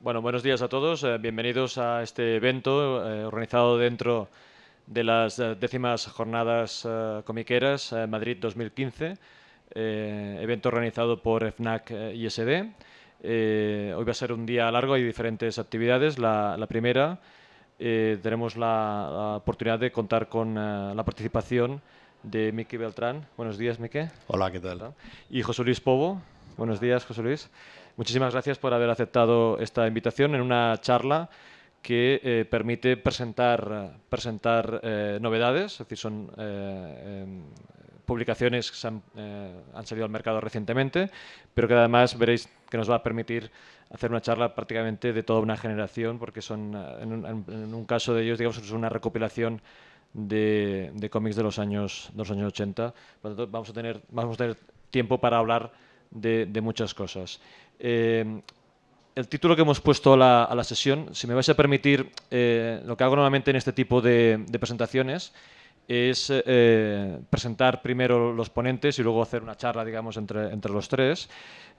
Bueno, buenos días a todos. Eh, bienvenidos a este evento eh, organizado dentro de las eh, décimas jornadas comiqueras Madrid 2015. evento organizado por FNAC ISD. hoy va a ser un día largo, hay diferentes actividades. La, primera, tenemos la, la, oportunidad de contar con la participación de Miki Beltrán. Buenos días, Miki. Hola, ¿qué tal? Y José Luis Povo. Buenos días, José Luis. Muchísimas gracias por haber aceptado esta invitación en una charla que eh, permite presentar, presentar eh, novedades, es decir, son eh, em, publicaciones que han, salido al mercado recientemente, pero que además veréis que nos va a permitir hacer una charla prácticamente de toda una generación, porque son, en un, caso de ellos, digamos, es una recopilación de, cómics de los años, los años 80. Por vamos a tener, vamos a tener tiempo para hablar de, muchas cosas. Eh, el título que hemos puesto a la, sesión, si me vais a permitir, eh, lo que hago normalmente en este tipo de, presentaciones es eh, presentar primero los ponentes y luego hacer una charla, digamos, entre, los tres.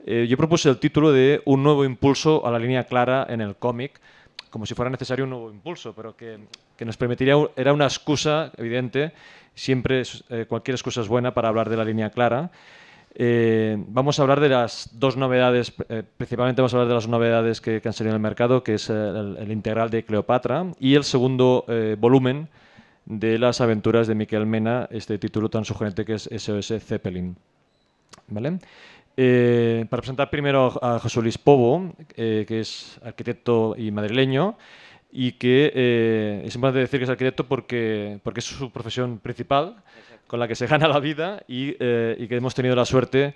yo propuse el título de Un nuevo impulso a la línea clara en el cómic, como si fuera necesario un nuevo impulso, pero que, nos permitiría, era una excusa evidente, siempre cualquier excusa es buena para hablar de la línea clara. Eh, vamos a hablar de las dos novedades, eh, principalmente vamos a hablar de las novedades que, han salido en el mercado, que es el, integral de Cleopatra y el segundo eh, volumen de las aventuras de Miquel Mena, este título tan sugerente que es SOS Zeppelin. para presentar primero a José Luis Pobo, que es arquitecto y madrileño, y que eh, es importante decir que es arquitecto porque, porque es su profesión principal, con la que se gana la vida y, eh, que hemos tenido la suerte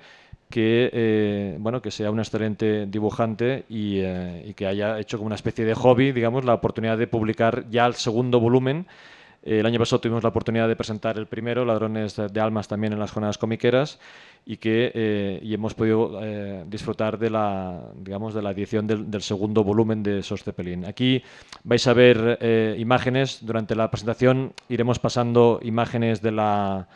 que, eh, bueno, que sea un excelente dibujante y, y que haya hecho como una especie de hobby, digamos, la oportunidad de publicar ya el segundo volumen eh, el año pasado tuvimos la oportunidad de presentar el primero, Ladrones de Almas, también en las jornadas comiqueras, y que eh, hemos podido eh, disfrutar de la, digamos, de la edición del, segundo volumen de Sos Zeppelin. Aquí vais a ver imágenes. Durante la presentación iremos pasando imágenes de la,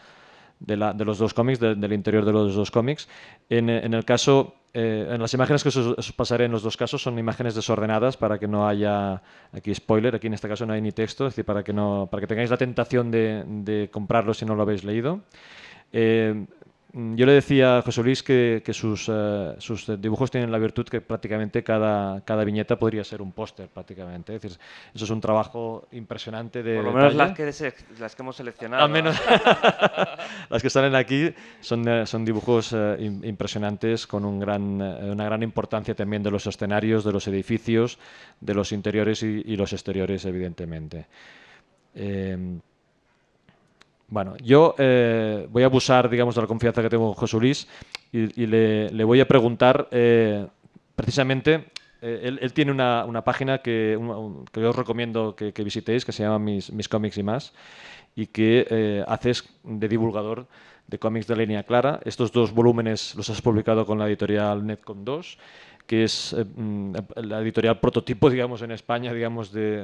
de, los dos cómics, del interior de los dos cómics. en el caso eh, en las imágenes que os, pasaré en los dos casos son imágenes desordenadas para que no haya aquí spoiler, aquí en este caso no hay ni texto, es decir, para que, no, para que tengáis la tentación de, comprarlo si no lo habéis leído. Eh, Mm, yo le decía a José Luis que, eh, sus, dibujos tienen la virtud que prácticamente cada, cada viñeta podría ser un póster, prácticamente. Es decir, eso es un trabajo impresionante de. Por lo menos las que, hemos seleccionado. Al menos las que salen aquí son, eh, son dibujos eh, impresionantes con un gran, una gran importancia también de los escenarios, de los edificios, de los interiores y, los exteriores, evidentemente. Eh, bueno, yo eh, voy a abusar, digamos, de la confianza que tengo con José Luis y, le, voy a preguntar eh, precisamente. Eh, él, tiene una, página que, yo os recomiendo que, visitéis, que se llama Mis, Mis cómics y más, y que haces de divulgador de cómics de línea clara. Estos dos volúmenes los has publicado con la editorial Netcom 2 que es eh, mm, la editorial prototipo, digamos, en España, digamos, de,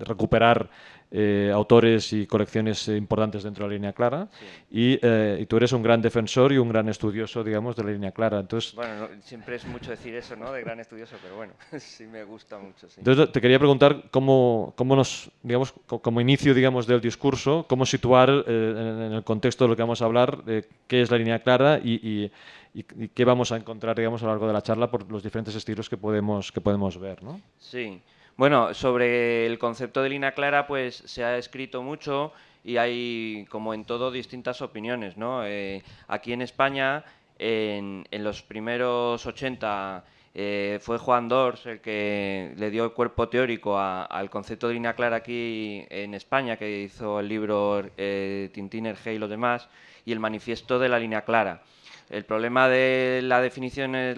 recuperar eh, autores y colecciones eh, importantes dentro de la línea clara. Y, tú eres un gran defensor y un gran estudioso, digamos, de la línea clara. Entonces, bueno, siempre es mucho decir eso, ¿no? De gran estudioso, pero bueno, sí me gusta mucho. Entonces, te quería preguntar cómo, cómo nos, digamos, como inicio, digamos, del discurso, cómo situar en el contexto de lo que vamos a hablar, qué es la línea clara y, y y, qué vamos a encontrar, digamos, a lo largo de la charla por los diferentes estilos que podemos, que podemos ver, ¿no? Sí. Bueno, sobre el concepto de línea clara, pues se ha escrito mucho y hay, como en todo, distintas opiniones, ¿no? Eh, aquí en España, en, los primeros 80 eh, fue Juan Dors el que le dio el cuerpo teórico al concepto de línea clara aquí en España, que hizo el libro eh, Tintín, Erge y los demás, y el manifiesto de la línea clara. El problema de las definiciones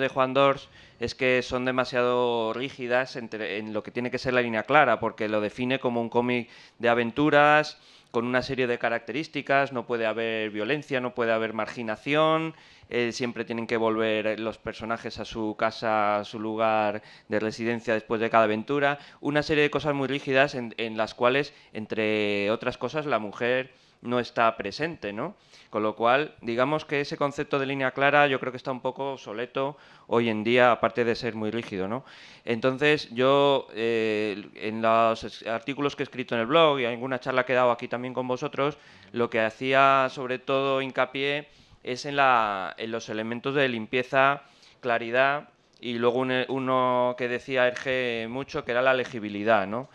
de Juan Dors es que son demasiado rígidas en lo que tiene que ser la línea clara, porque lo define como un cómic de aventuras con una serie de características, no puede haber violencia, no puede haber marginación, eh, siempre tienen que volver los personajes a su casa, a su lugar de residencia después de cada aventura, una serie de cosas muy rígidas en las cuales, entre otras cosas, la mujer no está presente, ¿no? Con lo cual, digamos que ese concepto de línea clara yo creo que está un poco obsoleto hoy en día, aparte de ser muy rígido, ¿no? Entonces, yo eh, en los artículos que he escrito en el blog y en alguna charla que he dado aquí también con vosotros, lo que hacía sobre todo hincapié es en, la, los elementos de limpieza, claridad y luego uno que decía Erge mucho, que era la legibilidad, ¿no?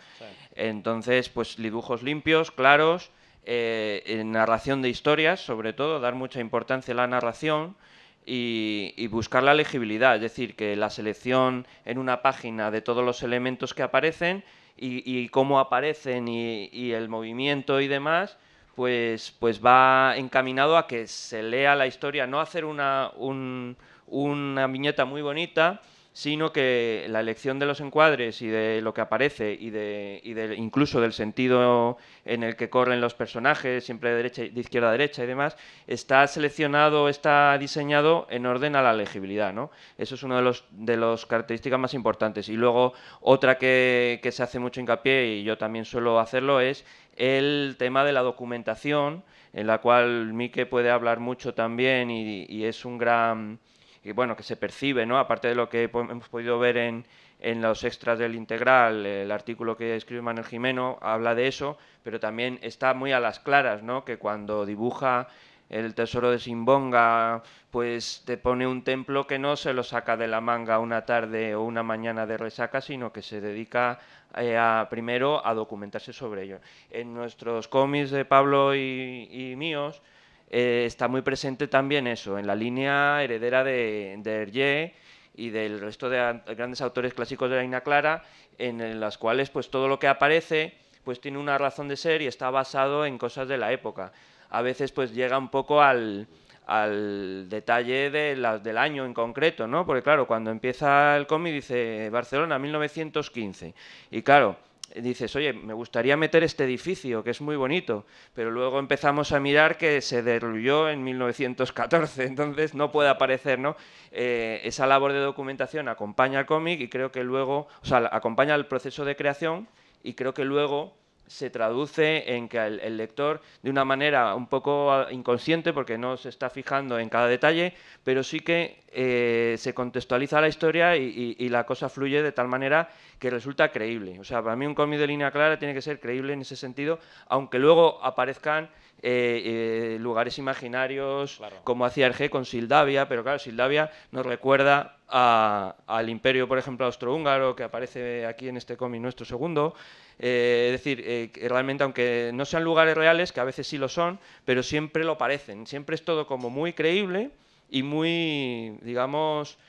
Entonces, pues dibujos limpios, claros, eh, ...en narración de historias, sobre todo, dar mucha importancia a la narración y, buscar la legibilidad, es decir, que la selección en una página de todos los elementos que aparecen y, cómo aparecen y, el movimiento y demás, pues, pues va encaminado a que se lea la historia, no hacer una, una viñeta muy bonita, sino que la elección de los encuadres y de lo que aparece y de, incluso del sentido en el que corren los personajes, siempre de derecha, de izquierda a derecha y demás, está seleccionado, está diseñado en orden a la legibilidad, Eso es una de las de características más importantes. Y luego otra que, se hace mucho hincapié, y yo también suelo hacerlo, es el tema de la documentación, en la cual Mike puede hablar mucho también y es un gran y bueno, que se percibe, ¿no? Aparte de lo que hemos podido ver en, los extras del integral, el artículo que escribe Manuel Jimeno habla de eso, pero también está muy a las claras, ¿no? Que cuando dibuja el tesoro de Simbonga, pues te pone un templo que no se lo saca de la manga una tarde o una mañana de resaca, sino que se dedica eh, a, primero a documentarse sobre ello. En nuestros cómics de Pablo y míos, eh, está muy presente también eso, en la línea heredera de, de Hergé y del resto de grandes autores clásicos de la Ina Clara, en, las cuales pues todo lo que aparece pues tiene una razón de ser y está basado en cosas de la época. A veces pues llega un poco al, detalle del año en concreto, ¿no? Porque claro, cuando empieza el cómic dice Barcelona 1915 y claro, dices, oye, me gustaría meter este edificio, que es muy bonito, pero luego empezamos a mirar que se derruyó en 1914, entonces no puede aparecer, ¿no? Eh, esa labor de documentación acompaña al cómic y creo que luego, o sea, acompaña al proceso de creación y creo que luego se traduce en que el, lector, de una manera un poco ah, inconsciente, porque no se está fijando en cada detalle, pero sí que eh, se contextualiza la historia y, y, la cosa fluye de tal manera que resulta creíble. O sea, para mí un cómic de línea clara tiene que ser creíble en ese sentido, aunque luego aparezcan eh, eh, lugares imaginarios, como hacía rg con Sildavia, pero claro, Sildavia nos recuerda al imperio, por ejemplo, austrohúngaro, que aparece aquí en este cómic nuestro segundo. Eh, es decir, realmente, aunque no sean lugares reales, que a veces sí lo son, pero siempre lo parecen. Siempre es todo como muy creíble y muy, digamos,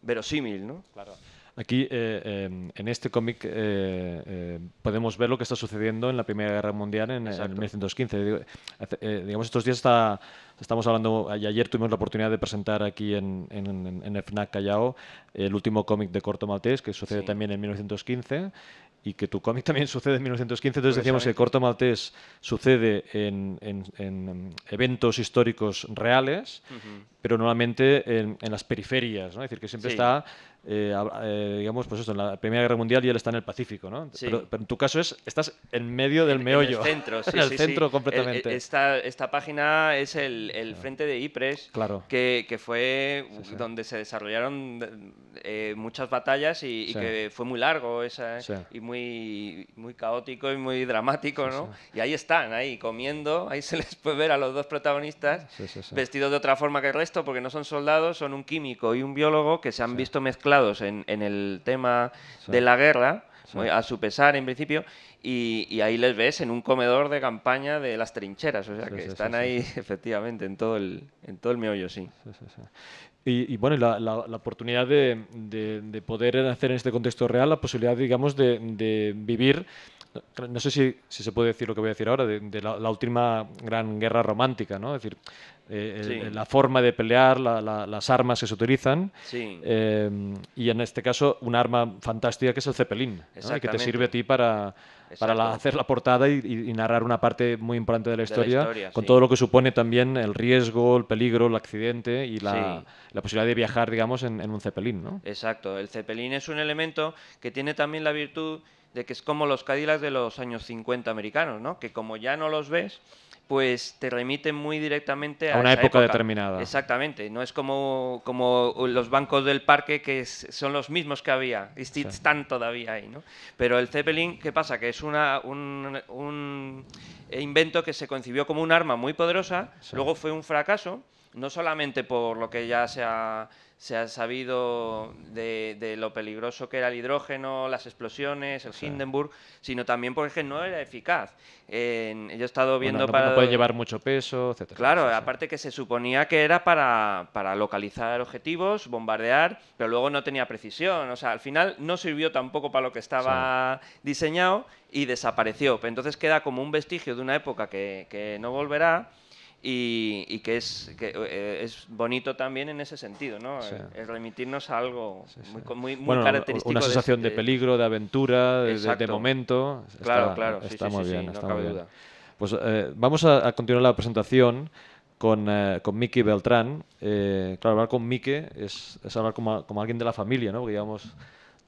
verosímil, ¿no? Claro. Aquí, eh, em, en este cómic, eh, eh, podemos ver lo que está sucediendo en la Primera Guerra Mundial en, 1915. digamos, estos días está, estamos hablando, ayer tuvimos la oportunidad de presentar aquí en, en, FNAC Callao el último cómic de Corto Maltés, que sucede también en 1915 y que tu cómic también sucede en 1915. Entonces decíamos que Corto Maltés sucede en, eventos históricos reales, pero normalmente en, las periferias, Es decir, que siempre está eh, eh, digamos, pues esto en la Primera Guerra Mundial y él está en el Pacífico, ¿no? Pero, en tu caso es, estás en medio del meollo. En el centro, sí, sí, eh, completamente. esta, página es el, el frente de Ypres, claro. que, que fue donde se desarrollaron muchas batallas y, que fue muy largo esa, y muy, muy caótico y muy dramático, ¿no? Y ahí están, ahí comiendo, ahí se les puede ver a los dos protagonistas vestidos de otra forma que el resto, porque no son soldados, son un químico y un biólogo que se han visto mezclados en, el tema de la guerra, a su pesar en principio, y, ahí les ves en un comedor de campaña de las trincheras, o sea que están ahí efectivamente en todo el, en todo el meollo, sí. Y, bueno, la, oportunidad de, poder hacer en este contexto real la posibilidad, digamos, de, de vivir no sé si, se puede decir lo que voy a decir ahora, de, la, última gran guerra romántica, ¿no? Es decir, eh, la forma de pelear, las armas que se utilizan, eh, y en este caso un arma fantástica que es el cepelín, que te sirve a ti para, hacer la portada y, narrar una parte muy importante de la historia, con todo lo que supone también el riesgo, el peligro, el accidente y la, posibilidad de viajar, digamos, en, un cepelín. ¿no? Exacto, el cepelín es un elemento que tiene también la virtud de que es como los Cádilas de los años 50 americanos, ¿no? Que como ya no los ves, pues te remiten muy directamente a, una época, determinada. Exactamente, no es como, como los bancos del parque que son los mismos que había, están todavía ahí, ¿no? Pero el Zeppelin, ¿qué pasa? Que es un, invento que se concibió como un arma muy poderosa, luego fue un fracaso, no solamente por lo que ya se ha se ha sabido de, lo peligroso que era el hidrógeno, las explosiones, el Hindenburg, sino también porque no era eficaz. yo he estado viendo no, para... No puede llevar mucho peso, etc. Claro, aparte que se suponía que era para, localizar objetivos, bombardear, pero luego no tenía precisión. O sea, al final no sirvió tampoco para lo que estaba diseñado y desapareció. Entonces queda como un vestigio de una época que, que no volverá y, que, es, que eh, es bonito también en ese sentido, ¿no? Es El, eh, remitirnos a algo muy, muy característico. Una sensación este de, peligro, de aventura, de, momento. Claro, claro. Está muy bien, está muy bien. Pues eh, vamos a, continuar la presentación con, con Miki Beltrán. claro, hablar con Miki es, es, hablar como, alguien de la familia, ¿no? digamos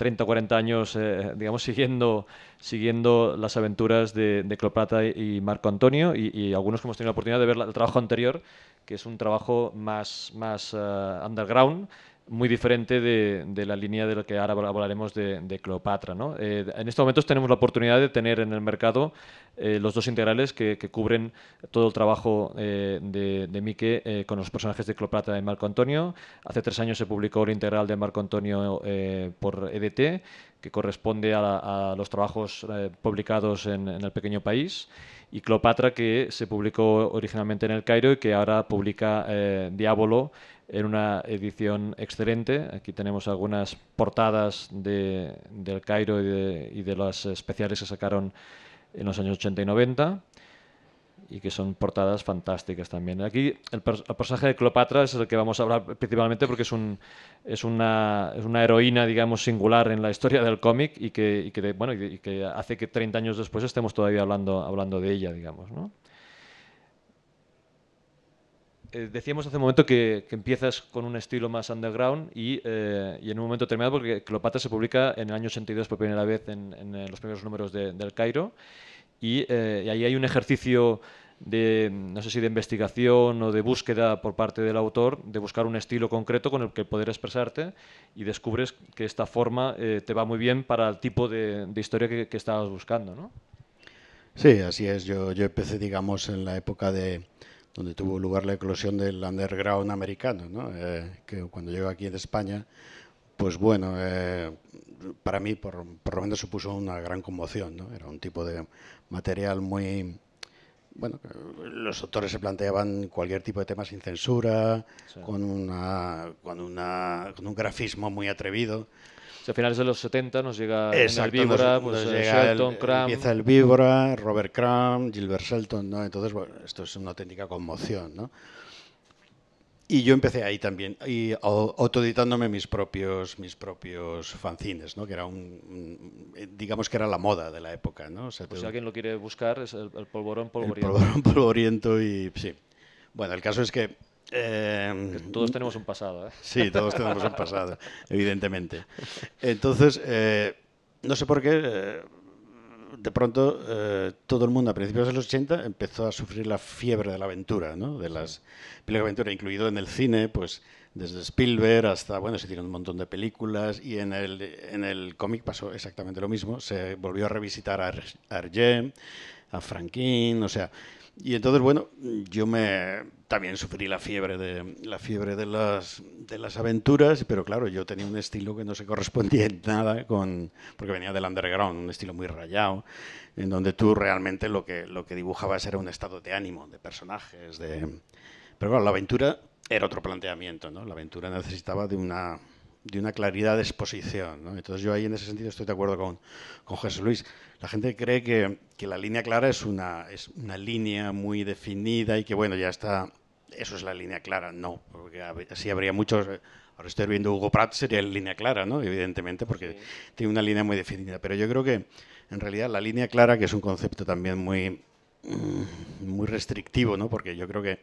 30 o 40 años, eh, digamos, siguiendo, siguiendo las aventuras de, de Cleopatra y Marco Antonio y, algunos que hemos tenido la oportunidad de ver el trabajo anterior, que es un trabajo más, eh, underground, muy diferente de, la línea de la que ahora hablaremos de, Cleopatra. ¿no? Eh, en estos momentos tenemos la oportunidad de tener en el mercado eh, los dos integrales que, cubren todo el trabajo eh, de, de Mike con los personajes de Cleopatra y Marco Antonio. Hace tres años se publicó el integral de Marco Antonio por EDT, que corresponde a, los trabajos publicados en, El Pequeño País y Cleopatra, que se publicó originalmente en El Cairo y que ahora publica eh, Diabolo en una edición excelente. Aquí tenemos algunas portadas de, del Cairo y de, las especiales que sacaron en los años 80 y 90 y que son portadas fantásticas también. Aquí el, personaje de Cleopatra es el que vamos a hablar principalmente porque es, un, es, una, es una heroína, digamos, singular en la historia del cómic y que, hace que 30 años después estemos todavía hablando, hablando de ella, digamos. ¿no? Eh, decíamos hace un momento que, empiezas con un estilo más underground y, eh, en un momento terminado porque Cleopatra se publica en el año 82 por primera vez en, eh, los primeros números del Cairo, y, ahí hay un ejercicio de, no sé si de investigación o de búsqueda por parte del autor, de buscar un estilo concreto con el que poder expresarte y descubres que esta forma te va muy bien para el tipo de, historia que, estabas buscando, Sí, así es. Yo, yo empecé, digamos, en la época de donde tuvo lugar la eclosión del underground americano, eh, que cuando llegó aquí en España, pues bueno, eh, para mí por, lo menos supuso una gran conmoción, era un tipo de material muy... Bueno, los autores se planteaban cualquier tipo de tema sin censura, con, con, con un grafismo muy atrevido a finales de los 70 nos llega el Víbora, pues, eh, Shelton, Cram. Empieza el Víbora, Robert Cram, Gilbert Shelton, ¿no? Entonces, bueno, esto es una auténtica conmoción, ¿no? Y yo empecé ahí también, y autoeditándome mis propios, mis propios fanzines, ¿no? que era un, digamos que era la moda de la época. ¿no? pues si alguien lo quiere buscar es el, polvorón polvoriento. El polvorón polvoriento y sí. Bueno, el caso es que Em, todos tenemos un pasado. ¿eh? Sí, todos tenemos un pasado, evidentemente. Entonces, eh, no sé por qué, eh, de pronto todo el mundo a principios de los 80 empezó a sufrir la fiebre de la aventura, ¿no? de las películas de aventura, incluido en el cine, pues desde Spielberg hasta, bueno, se hicieron un montón de películas y en el, en el cómic pasó exactamente lo mismo. Se volvió a revisitar a Arjen, a Frankin, o sea, y entonces, bueno, yo me también sufrí la fiebre de la fiebre de las de las aventuras, pero claro, yo tenía un estilo que no se correspondía en nada con porque venía del underground, un estilo muy rayado, en donde tú realmente lo que lo que dibujabas era un estado de ánimo, de personajes, de pero claro, la aventura era otro planteamiento, ¿no? La aventura necesitaba de una de una claridad de exposición. Entonces yo ahí en ese sentido estoy de acuerdo con, con Jesús Luis. La gente cree que, la línea clara es una, es una línea muy definida y que bueno, ya está, eso es la línea clara. No, porque así habría muchos... Ahora estoy viendo Hugo Pratt, sería línea clara, ¿no? Evidentemente, porque tiene una línea muy definida. Pero yo creo que en realidad la línea clara, que es un concepto también muy, mm, muy restrictivo, ¿no? Porque yo creo que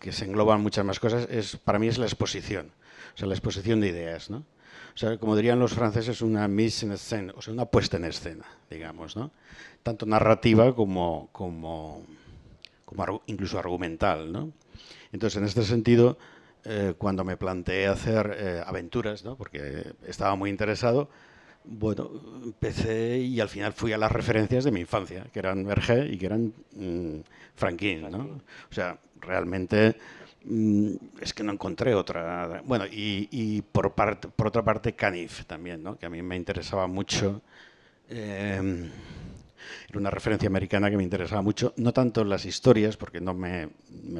que se engloban muchas más cosas, es, para mí es la exposición, o sea, la exposición de ideas, ¿no? O sea, como dirían los franceses, una mise en scène, o sea, una puesta en escena, digamos, ¿no? Tanto narrativa como, como, como incluso argumental, ¿no? Entonces, en este sentido, eh, cuando me planteé hacer eh, aventuras, ¿no? porque estaba muy interesado, bueno, empecé y al final fui a las referencias de mi infancia, que eran Berger y que eran mmm, ¿no? O sea, realmente mm, es que no encontré otra. Bueno, y, por, por otra parte, Canif también, ¿no? que a mí me interesaba mucho. Em, era una referencia americana que me interesaba mucho, no tanto las historias, porque no me,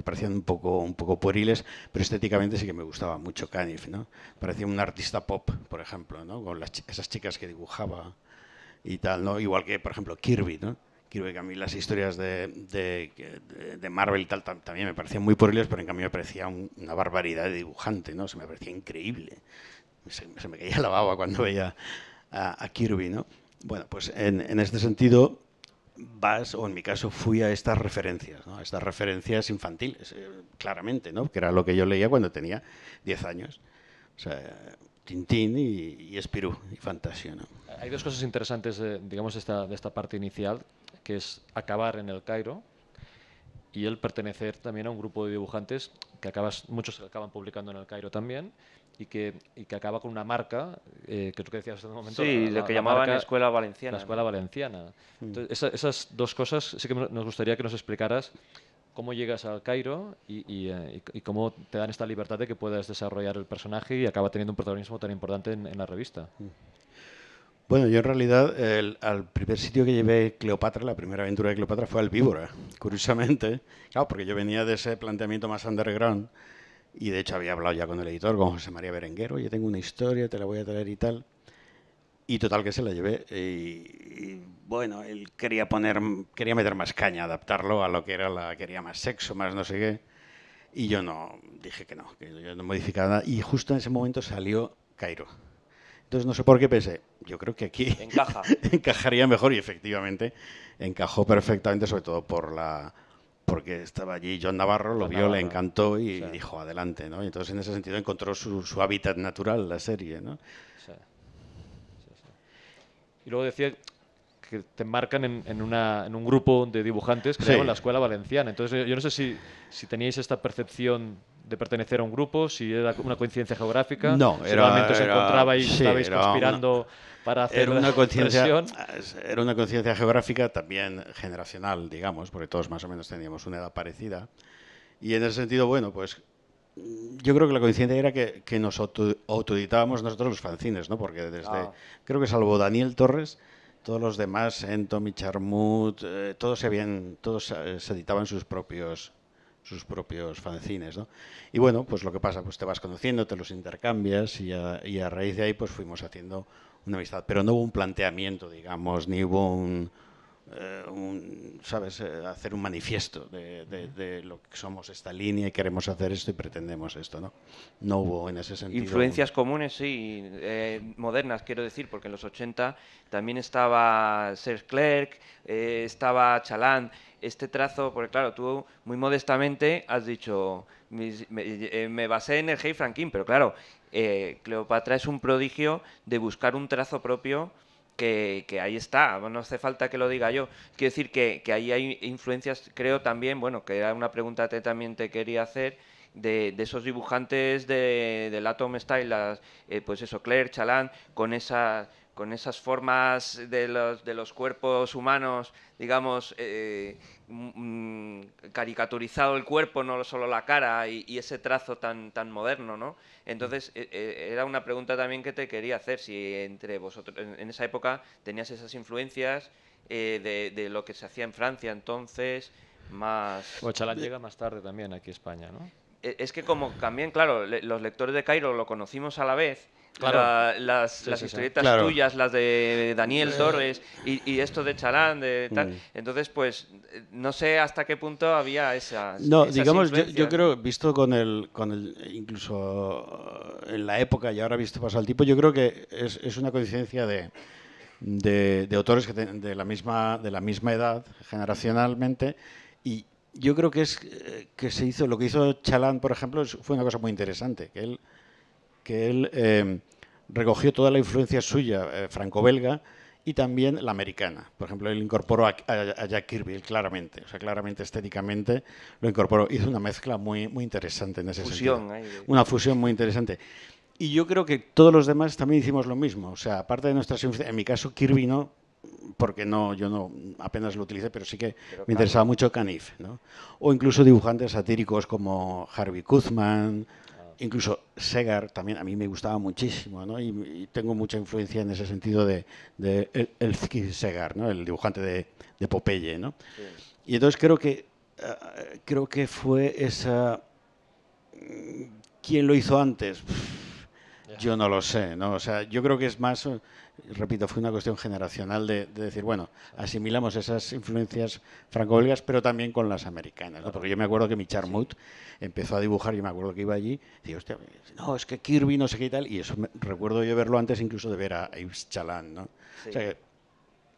parecían un poco, un poco pueriles, pero estéticamente sí que me gustaba mucho Canif. ¿no? Parecía un artista pop, por ejemplo, ¿no? con las, esas chicas que dibujaba y tal, ¿no? igual que, por ejemplo, Kirby. ¿no? Creo que a mí las historias de, de, Marvel y tal también me parecían muy pueriles, pero en cambio me parecía una barbaridad de dibujante, ¿no? Se me parecía increíble. Se, me caía la baba cuando veía a, Kirby, ¿no? Bueno, pues en, este sentido vas, o en mi caso fui a estas referencias, ¿no? A estas referencias infantiles, eh, claramente, ¿no? Que era lo que yo leía cuando tenía 10 años. O sea, Tintín y, Espirú y Fantasio. ¿no? Hay dos cosas interesantes, digamos, esta, de esta parte inicial, que es acabar en el Cairo, y el pertenecer también a un grupo de dibujantes que acabas, muchos acaban publicando en el Cairo también, y que, y que acaba con una marca, eh, que tú decías hace un momento. Sí, lo que llamaban Escuela Valenciana. La Escuela Valenciana. Hmm. Entonces, esas dos cosas sí que nos gustaría que nos explicaras cómo llegas al Cairo eh, y, y, cómo te dan esta libertad de que puedas desarrollar el personaje y acaba teniendo un protagonismo tan importante en, en la revista. Hmm. Bueno, yo en realidad el, al primer sitio que llevé Cleopatra, la primera aventura de Cleopatra fue al Víbora, curiosamente, claro, porque yo venía de ese planteamiento más underground y de hecho había hablado ya con el editor, con José María Berenguero, yo tengo una historia, te la voy a traer y tal. Y total que se la llevé. Y, bueno, él quería poner, quería meter más caña, adaptarlo a lo que era la, quería más sexo, más no sé qué. Y yo no, dije que no, que yo no modificaba nada. Y justo en ese momento salió Cairo. Entonces no sé por qué pensé, yo creo que aquí encajaría mejor y efectivamente encajó perfectamente, sobre todo por la porque estaba allí John Navarro, lo vio, le encantó y dijo adelante, ¿no? entonces en ese sentido encontró su, hábitat natural la serie, ¿no? y luego decía que te marcan en, un grupo de dibujantes que en la escuela valenciana. Entonces yo no sé si, si teníais esta percepción de pertenecer a un grupo, si era una coincidencia geográfica, no, era, encontrabais, conspirando una, para hacer una conciencia Era una conciencia geográfica también generacional, digamos, porque todos más o menos teníamos una edad parecida. Y en ese sentido, bueno, pues yo creo que la coincidencia era que, que nos autoditábamos nosotros los fanzines, ¿no? Porque desde, ah. creo que salvo Daniel Torres, todos los demás, en Tommy Charmut, eh, todos, se habían, todos se editaban sus propios sus propios fanzines. ¿no? Y bueno, pues lo que pasa, pues te vas conociendo, te los intercambias y a, y a raíz de ahí pues fuimos haciendo una amistad. Pero no hubo un planteamiento, digamos, ni hubo un, eh, un, ¿sabes? Eh, hacer un manifiesto de, lo que somos esta línea y queremos hacer esto y pretendemos esto, ¿no? No hubo en ese sentido. Influencias comunes, sí, eh, modernas, quiero decir, porque en los 80 también estaba Serge Clerc, estaba chaland este trazo, porque claro, tú muy modestamente has dicho, me, basé en el Hey Franklin, pero claro, Cleopatra es un prodigio de buscar un trazo propio que, ahí está, no hace falta que lo diga yo. Quiero decir que, ahí hay influencias, creo también, bueno, que era una pregunta que también te quería hacer, de, esos dibujantes del Atom Style, eh, pues eso, Claire, Chaland, con, esa, con esas formas de los, de los cuerpos humanos, digamos, eh, Mm, mm, caricaturizado el cuerpo, no solo la cara y, ese trazo tan, tan moderno, ¿no? Entonces, mm. e, e, era una pregunta también que te quería hacer, si entre vosotros, en, esa época tenías esas influencias eh, de, lo que se hacía en Francia entonces, más... Chalán llega más tarde también aquí a España, ¿no? E, es que como también, claro, los lectores de Cairo lo conocimos a la vez, Claro. las, las historietas tuyas, las de Daniel Torres y, esto de Chalán, de mm. tal. Entonces, pues, no sé hasta qué punto había esa. No, digamos, yo, creo, visto con el, con el. incluso en la época y ahora visto pasar el tipo, yo creo que es, es una coincidencia de. De, autores que de, la misma, de la misma edad generacionalmente y yo creo que es eh, que se hizo lo que hizo Chalán por ejemplo fue una cosa muy interesante que él que él eh, recogió toda la influencia suya eh, franco-belga y también la americana. Por ejemplo, él incorporó a, Jack Kirby, claramente, o sea, claramente estéticamente lo incorporó. Hizo una mezcla muy, muy interesante en ese fusión, sentido. Una fusión muy interesante. Y yo creo que todos los demás también hicimos lo mismo. O sea, aparte de nuestras en mi caso Kirby no, porque no, yo no apenas lo utilicé, pero sí que me interesaba mucho Canif, ¿no? O incluso dibujantes satíricos como Harvey Kuzman incluso Segar también a mí me gustaba muchísimo, ¿no? Y, tengo mucha influencia en ese sentido de, de el, Segar, ¿no? El dibujante de, Popeye, ¿no? Y entonces creo que, eh, creo que fue esa... ¿Quién lo hizo antes? Yo no lo sé, ¿no? O sea, yo creo que es más repito, fue una cuestión generacional de, decir, bueno, asimilamos esas influencias franco-belgas, pero también con las americanas. Porque yo me acuerdo que mi Charmut empezó a dibujar, yo me acuerdo que iba allí, y decía, hostia, no, es que Kirby, no sé qué y tal, y eso me, recuerdo yo verlo antes incluso de ver a Yves Chaland, O sea,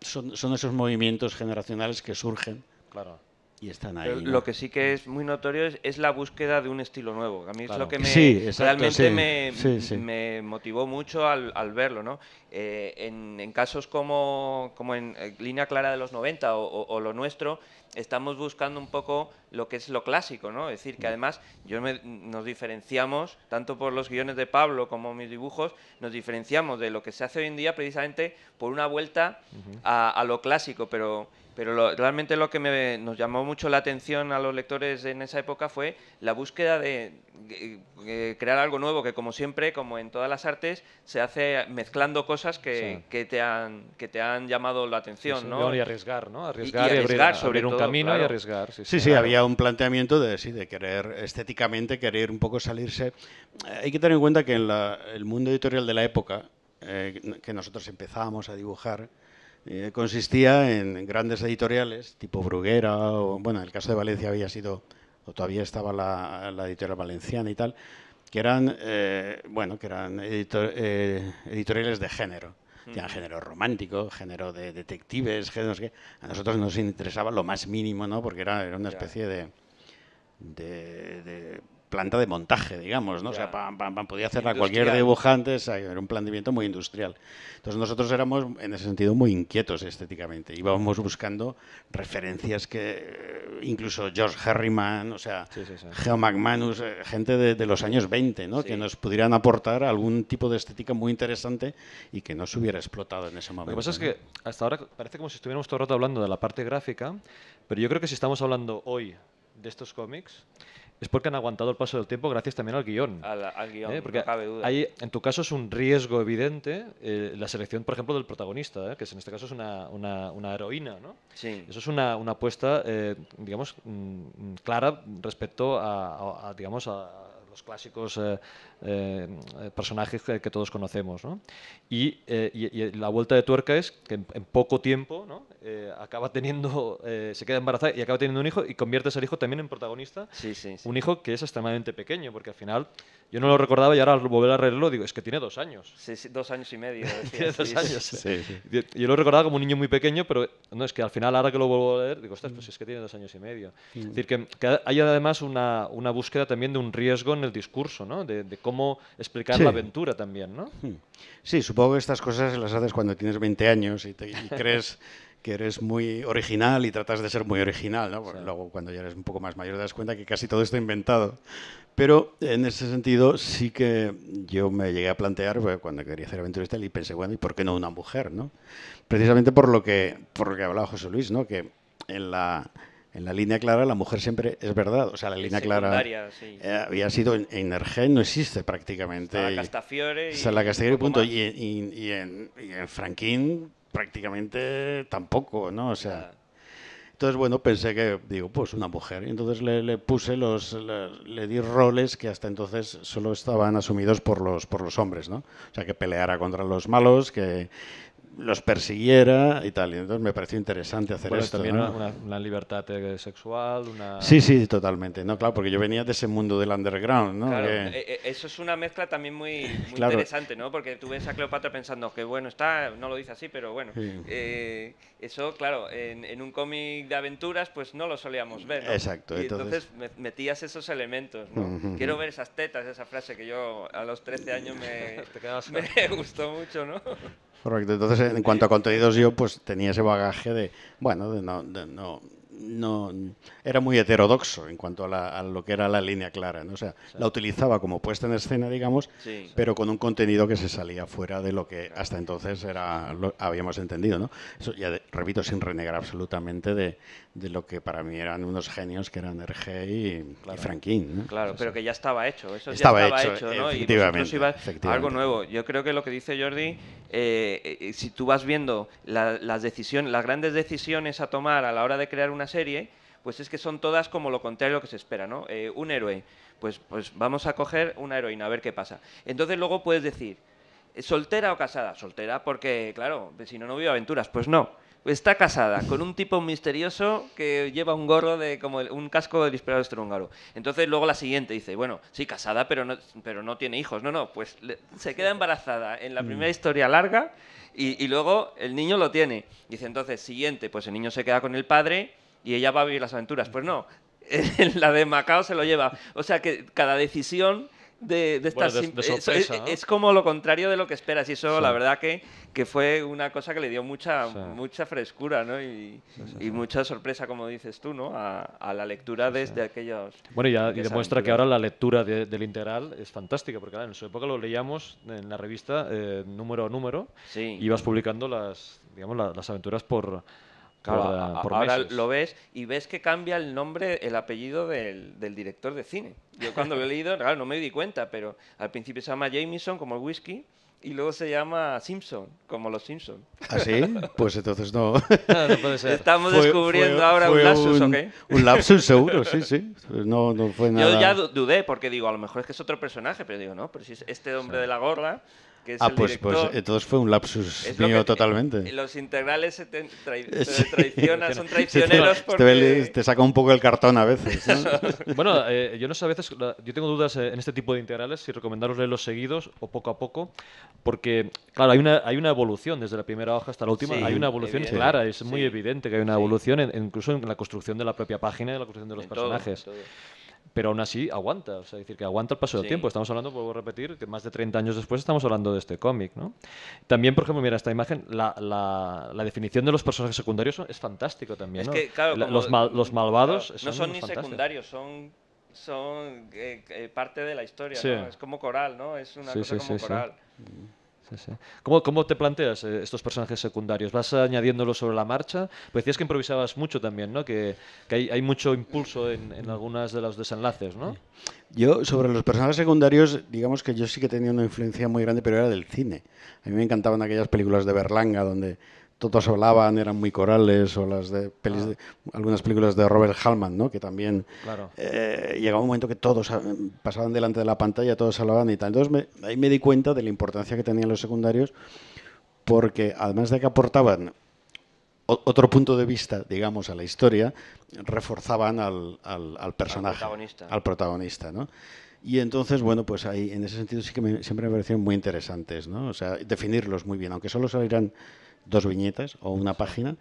son, son esos movimientos generacionales que surgen. Claro están Lo que sí que es muy notorio es, la búsqueda de un estilo nuevo. A mí es lo que realmente me, motivó mucho al, verlo. ¿no? Eh, en, casos como, en eh, Línea Clara de los 90 o, Lo Nuestro, estamos buscando un poco lo que es lo clásico. ¿no? Es decir, que además yo nos diferenciamos, tanto por los guiones de Pablo como mis dibujos, nos diferenciamos de lo que se hace hoy en día precisamente por una vuelta a, a lo clásico, pero pero realmente lo que nos llamó mucho la atención a los lectores en esa época fue la búsqueda de, eh, eh, crear algo nuevo, que como siempre, como en todas las artes, se hace mezclando cosas que, te, han, que te han llamado la atención. ¿no? Y arriesgar, ¿no? Arriesgar, y, abrir, sobre un camino y arriesgar. Sí, sí, había un planteamiento de, sí, de querer estéticamente, querer un poco salirse. Hay que tener en cuenta que en el mundo editorial de la época, eh, que nosotros empezábamos a dibujar, eh, consistía en, grandes editoriales, tipo Bruguera, o bueno, en el caso de Valencia había sido, o todavía estaba la, editorial valenciana y tal, que eran, eh, bueno, que eran eh, editoriales de género. Mm. Tenían género romántico, género de detectives, géneros que a nosotros nos interesaba lo más mínimo, ¿no? Porque era, era una especie de, de planta de montaje, digamos, ¿no? O sea, pam, pam, pam, podía hacerla cualquier dibujante, era un planteamiento muy industrial. Entonces nosotros éramos, en ese sentido, muy inquietos estéticamente. Íbamos buscando referencias que eh, incluso George Harriman, o sea, Geo McManus, eh, gente de, los años 20, ¿no? Que nos pudieran aportar algún tipo de estética muy interesante y que no se hubiera explotado en ese momento. Lo que pasa es que hasta ahora parece como si estuviéramos todo el rato hablando de la parte gráfica, pero yo creo que si estamos hablando hoy de estos cómics, es porque han aguantado el paso del tiempo gracias también al guión. Al, ¿Eh? en tu caso es un riesgo evidente eh, la selección, por ejemplo, del protagonista, ¿eh? que en este caso es una, heroína. ¿no? Sí. Eso es una, apuesta, digamos, mm, mm, clara respecto a, digamos, a los clásicos eh, personajes que, todos conocemos. ¿no? Eh, y, la vuelta de tuerca es que en, poco tiempo eh, acaba teniendo, eh, se queda embarazada y acaba teniendo un hijo y conviertes al hijo también en protagonista. Un hijo que es extremadamente pequeño, porque al final yo no lo recordaba y ahora al volver a leerlo digo, es que tiene dos años. Sí, sí dos años y medio. años. Yo lo recordaba como un niño muy pequeño, pero no, es que al final ahora que lo vuelvo a leer digo, ostras, mm. pues es que tiene dos años y medio. Mm. Es decir, que, haya hay además una, búsqueda también de un riesgo en el discurso, ¿no? de cómo cómo explicar la aventura también, ¿no? Hmm. Sí, supongo que estas cosas las haces cuando tienes 20 años y, te, crees que eres muy original y tratas de ser muy original, ¿no? Luego cuando ya eres un poco más mayor te das cuenta que casi todo está inventado. Pero en ese sentido sí que yo me llegué a plantear pues, cuando quería hacer aventurista y pensé, bueno, ¿y por qué no una mujer, no? Precisamente por lo que por hablaba José Luis, ¿no? Que en la en la línea clara la mujer siempre es verdad. O sea, la línea clara eh, había sido en, no existe prácticamente. En la Castafiore. Y, la Castafiore, punto. Y, en, y Franquín prácticamente tampoco, ¿no? O sea. Entonces, bueno, pensé que, digo, pues una mujer. Y entonces le, puse los, le, le, di roles que hasta entonces solo estaban asumidos por los, por los hombres, ¿no? O sea, que peleara contra los malos, que los persiguiera y tal. Y entonces me pareció interesante hacer esto. También una, libertad sexual, una... Sí, sí, totalmente. No, claro, porque yo venía de ese mundo del underground, ¿no? Eh, eh, eso es una mezcla también muy, interesante, ¿no? Porque tú ves a Cleopatra pensando que, bueno, está, no lo dice así, pero bueno. Eh, eso, claro, en, un cómic de aventuras, pues no lo solíamos ver. Exacto. entonces, metías esos elementos, ¿no? Quiero ver esas tetas, esa frase que yo a los 13 años me, me gustó mucho, ¿no? Correcto. Entonces, en cuanto a contenidos, yo pues tenía ese bagaje de, bueno, de no, de no no era muy heterodoxo en cuanto a, lo que era la línea clara. ¿no? O sea, la utilizaba como puesta en escena, digamos, pero con un contenido que se salía fuera de lo que hasta entonces era habíamos entendido. ¿no? Eso, ya repito, sin renegar absolutamente de, de, lo que para mí eran unos genios que eran Hergé y, claro. Claro, pero que ya estaba hecho. Eso estaba, ya estaba hecho, efectivamente, algo nuevo. Yo creo que lo que dice Jordi, eh, eh, si tú vas viendo las decisiones, las grandes decisiones a tomar a la hora de crear una serie, pues es que son todas como lo contrario a lo que se espera, ¿no? Eh, un héroe, pues, pues vamos a coger una heroína, a ver qué pasa. Entonces luego puedes decir, eh, ¿soltera o casada? Soltera porque, claro, pues si no, no vive aventuras. Pues no, está casada con un tipo misterioso que lleva un gorro de como un casco de disparado húngaro. Entonces luego la siguiente dice, bueno, sí casada, pero no pero no tiene hijos. No, no, pues se queda embarazada en la mm. primera historia larga y, y luego el niño lo tiene. Dice, entonces, siguiente, pues el niño se queda con el padre y ella va a vivir las aventuras. Pues no, la de Macao se lo lleva. O sea que cada decisión de, estas es, como lo contrario de lo que esperas y eso la verdad que, que, fue una cosa que le dio mucha mucha frescura y, mucha sorpresa como dices tú ¿no? a, la lectura desde este, aquellos bueno ya, y demuestra que ahora la lectura del integral es fantástica porque en su época lo leíamos en la revista eh, número a número y ibas publicando las digamos las aventuras por Claro, por, ahora lo ves y ves que cambia el nombre, el apellido del, del director de cine. Yo cuando lo he leído, no me di cuenta, pero al principio se llama Jameson, como el whisky, y luego se llama Simpson, como los Simpson. ¿Ah, sí? Pues entonces no. no, puede ser. Estamos descubriendo ahora un lapsus, un, Un lapsus seguro, sí, sí. No, fue nada. Yo ya dudé, porque digo, a lo mejor es que es otro personaje, pero digo, no, pero si es este hombre de la gorra, ah, pues, pues entonces fue un lapsus mío totalmente. Los integrales se te traicionan, son traicioneros te, saca un poco el cartón a veces. bueno, eh, yo no sé, a veces, yo tengo dudas eh, en este tipo de integrales, si recomendaros leerlos seguidos o poco a poco, porque, claro, hay una, hay una evolución desde la primera hoja hasta la última, hay una evolución clara, es muy evidente que hay una evolución, incluso en la construcción de la propia página y la construcción de los personajes pero aún así aguanta, o decir que aguanta el paso del tiempo. Estamos hablando, vuelvo repetir, que más de 30 años después estamos hablando de este cómic, ¿no? También, por ejemplo, mira esta imagen, la, definición de los personajes secundarios es fantástico también, los, los, malvados no son ni secundarios, son eh, eh, parte de la historia, Es como coral, ¿no? Es una cosa como coral. ¿Cómo, te planteas eh, estos personajes secundarios? ¿Vas añadiéndolos sobre la marcha? Pues decías que improvisabas mucho también, ¿no? Que, hay, mucho impulso en, en algunos de los desenlaces, ¿no? Yo, sobre los personajes secundarios, digamos que yo sí que tenía una influencia muy grande, pero era del cine. A mí me encantaban aquellas películas de Berlanga donde todos hablaban, eran muy corales, o las de, ah. de algunas películas de Robert Hallman, ¿no? que también eh, llegaba un momento que todos ah, pasaban delante de la pantalla, todos hablaban y tal. Entonces ahí me di cuenta de la importancia que tenían los secundarios, porque además de que aportaban otro punto de vista, digamos, a la historia, reforzaban al, personaje, al protagonista. ¿no? Y entonces, bueno, pues ahí en ese sentido sí que siempre me parecieron muy interesantes, ¿no? O sea, definirlos muy bien, aunque solo salieran dos viñetas o una página,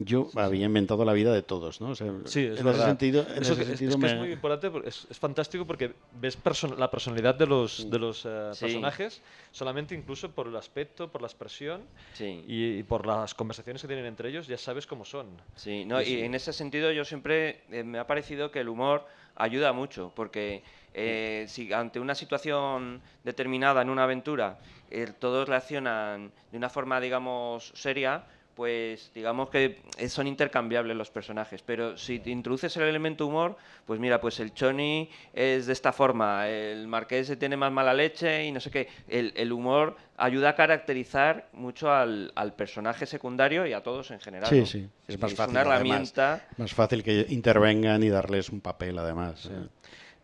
yo había inventado la vida de todos, ¿no? sí, es en Ese sentido, que, es, muy importante, es, fantástico porque ves la personalidad de los, mm. de los eh, personajes solamente incluso por el aspecto, por la expresión y, por las conversaciones que tienen entre ellos, ya sabes cómo son. Sí, no, y, en ese sentido yo siempre eh, me ha parecido que el humor ayuda mucho porque eh, si ante una situación determinada en una aventura todos reaccionan de una forma, digamos, seria, pues digamos que son intercambiables los personajes, pero si te introduces el elemento humor, pues mira, pues el Choni es de esta forma, el Marqués se tiene más mala leche y no sé qué, el, humor ayuda a caracterizar mucho al, al, personaje secundario y a todos en general. Sí, sí, es, más fácil. herramienta... más fácil que intervengan y darles un papel además. Eh,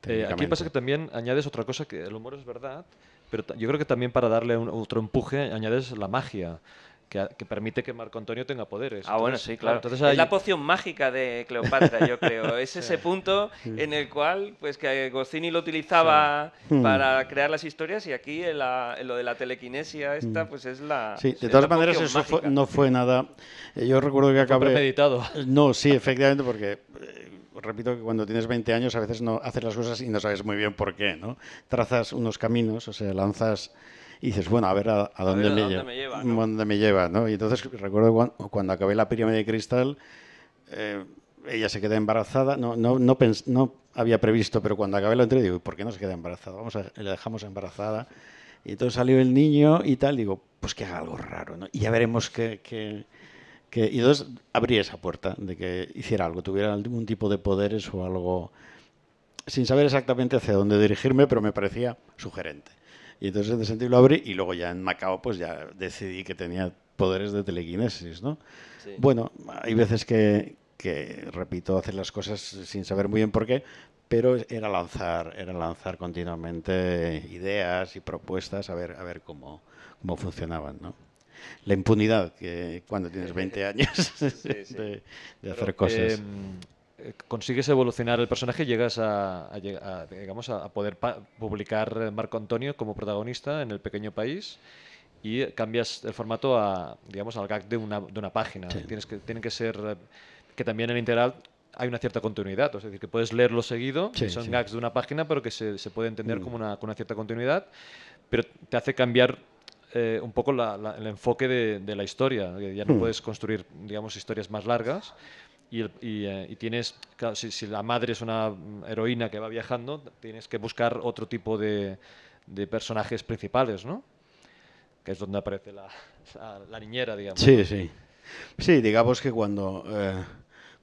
eh, aquí pasa que también añades otra cosa, que el humor es verdad, pero yo creo que también para darle un, otro empuje añades la magia. Que, permite que Marco Antonio tenga poderes. Ah, bueno, sí, claro. Es la poción mágica de Cleopatra, yo creo. Es ese punto en el cual, pues, que Goscini lo utilizaba mm. para crear las historias y aquí lo de la telequinesia mm. esta, pues es la. Sí, de todas maneras eso no fue nada. Eh, yo recuerdo que acabé. No, sí, efectivamente, porque eh, repito que cuando tienes 20 años a veces no haces las cosas y no sabes muy bien por qué, ¿no? Trazas unos caminos, o sea, lanzas y dices, bueno, a ver a, dónde, me, lleva, me mm, dónde me lleva, ¿no? Y entonces recuerdo cuando, acabé la pirámide de cristal, eh, ella se queda embarazada, no, no, no, no había previsto, pero cuando acabé la entrevista digo, ¿por qué no se queda embarazada? Vamos a, la dejamos embarazada. Y entonces salió el niño y tal, digo, pues que haga algo raro, ¿no? Y ya veremos qué, qué y entonces abrí esa puerta de que hiciera algo, tuviera algún tipo de poderes o algo, sin saber exactamente hacia dónde dirigirme, pero me parecía sugerente. Y entonces en ese sentido lo abrí y luego ya en Macao pues ya decidí que tenía poderes de telequinesis, ¿no? Bueno, hay veces que, repito, hacer las cosas sin saber muy bien por qué, pero era lanzar, era lanzar continuamente ideas y propuestas a ver, a ver cómo, cómo funcionaban, ¿no? la impunidad que cuando tienes 20 años de, hacer cosas. Em, consigues evolucionar el personaje, llegas a, poder publicar Marco Antonio como protagonista en el pequeño país y cambias el formato a, digamos, al gag de una, página. Tienes que, tienen que ser eh, que también en integral hay una cierta continuidad, es decir, que puedes leerlo seguido, que son gags de una página, pero que se, puede entender mm. como una, con una cierta continuidad, pero te hace cambiar eh, un poco el enfoque de, la historia. Ya no hmm. puedes construir, digamos, historias más largas. Y, eh, tienes, si, la madre es una heroína que va viajando, tienes que buscar otro tipo de, personajes principales, ¿no? Que es donde aparece la, niñera, digamos. Sí, sí. Sí, digamos que cuando, eh,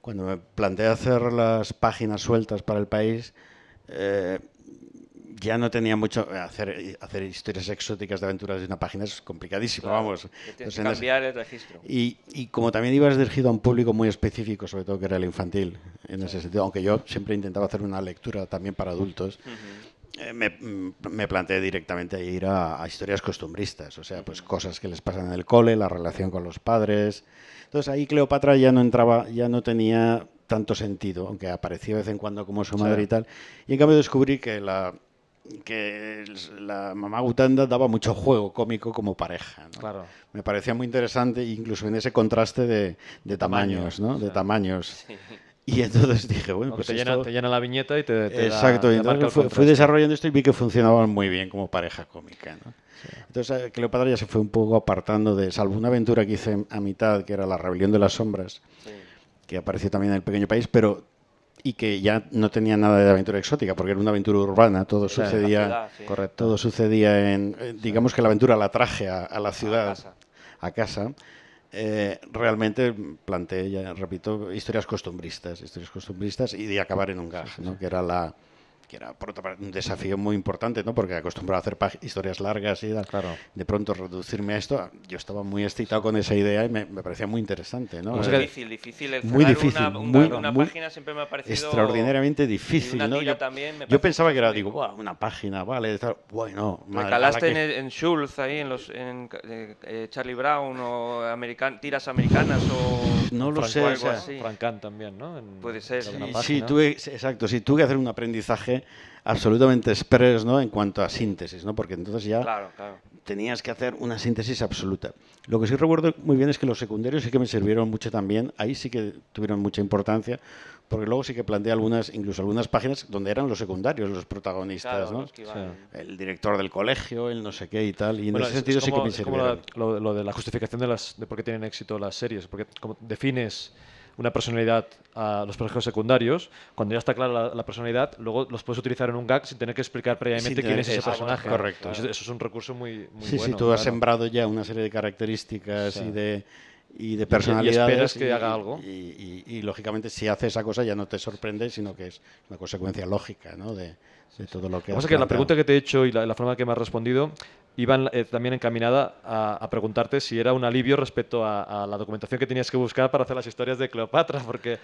cuando me planteé hacer las páginas sueltas para el país, ya no tenía mucho. Eh, eh, hacer, historias exóticas de aventuras de una página es complicadísimo, vamos. cambiar el registro. Y, como también ibas dirigido a un público muy específico, sobre todo que era el infantil, en ese sentido, aunque yo siempre intentaba hacer una lectura también para adultos. Eh, mm, me, planteé directamente ir a, historias costumbristas, o sea, pues cosas que les pasan en el cole, la relación con los padres. Entonces ahí Cleopatra ya no entraba, ya no tenía tanto sentido, aunque aparecía de vez en cuando como su madre y tal. Y en cambio descubrí que la, que la mamá Gutanda daba mucho juego cómico como pareja. Claro. Me parecía muy interesante, incluso en ese contraste de, tamaños, ¿no? De tamaños. Y entonces dije, bueno, pues. Te, esto... llena, te, llena, la viñeta y te. Exacto, entonces fui, desarrollando esto y vi que funcionaban muy bien como pareja cómica. ¿no? Entonces, eh, Cleopatra ya se fue un poco apartando de. Salvo una aventura que hice a mitad, que era La Rebelión de las Sombras, que apareció también en El Pequeño País, pero y que ya no tenía nada de aventura exótica, porque era una aventura urbana, todo sucedía, todo sucedía en, eh, digamos que la aventura la traje a, la ciudad, a casa. Eh, realmente planteé, repito, historias costumbristas, historias costumbristas y de acabar en un gaj, que era la, que era por otra un desafío muy importante, ¿no? Porque acostumbrado a hacer historias largas y Claro. De pronto reducirme a esto, yo estaba muy excitado con esa idea y me, parecía muy interesante, ¿no? Pues muy difícil, difícil. Una, página siempre me ha parecido... Extraordinariamente difícil, ¿no? Yo, pensaba que era, digo, una página, vale, bueno... Me calaste en, en los eh, eh, Charlie Brown o tiras americanas o... No lo también, puede ser. Sí, exacto, si tuve que hacer un aprendizaje absolutamente express ¿no? en cuanto a síntesis, ¿no? porque entonces ya tenías que hacer una síntesis absoluta. Lo que sí recuerdo muy bien es que los secundarios sí que me sirvieron mucho también, ahí sí que tuvieron mucha importancia, porque luego sí que planteé algunas, incluso algunas páginas donde eran los secundarios los protagonistas, el director del colegio, el no sé qué y tal, y en ese sentido sí que me sirvieron. lo, de la justificación de, las, de por qué tienen éxito las series, porque como defines una personalidad a los personajes secundarios, cuando ya está clara la, personalidad, luego los puedes utilizar en un gag sin tener que explicar previamente quién es ese personaje. correcto. Eso, es un recurso muy, muy bueno. si tú has sembrado ya una serie de características y de y de personalidades. Y esperas que haga algo. Y, lógicamente, si hace esa cosa, ya no te sorprende, sino que es una consecuencia lógica ¿no? de, todo lo que, la pregunta que te he hecho y la, forma que me has respondido iban eh, también encaminada a, preguntarte si era un alivio respecto a, la documentación que tenías que buscar para hacer las historias de Cleopatra, porque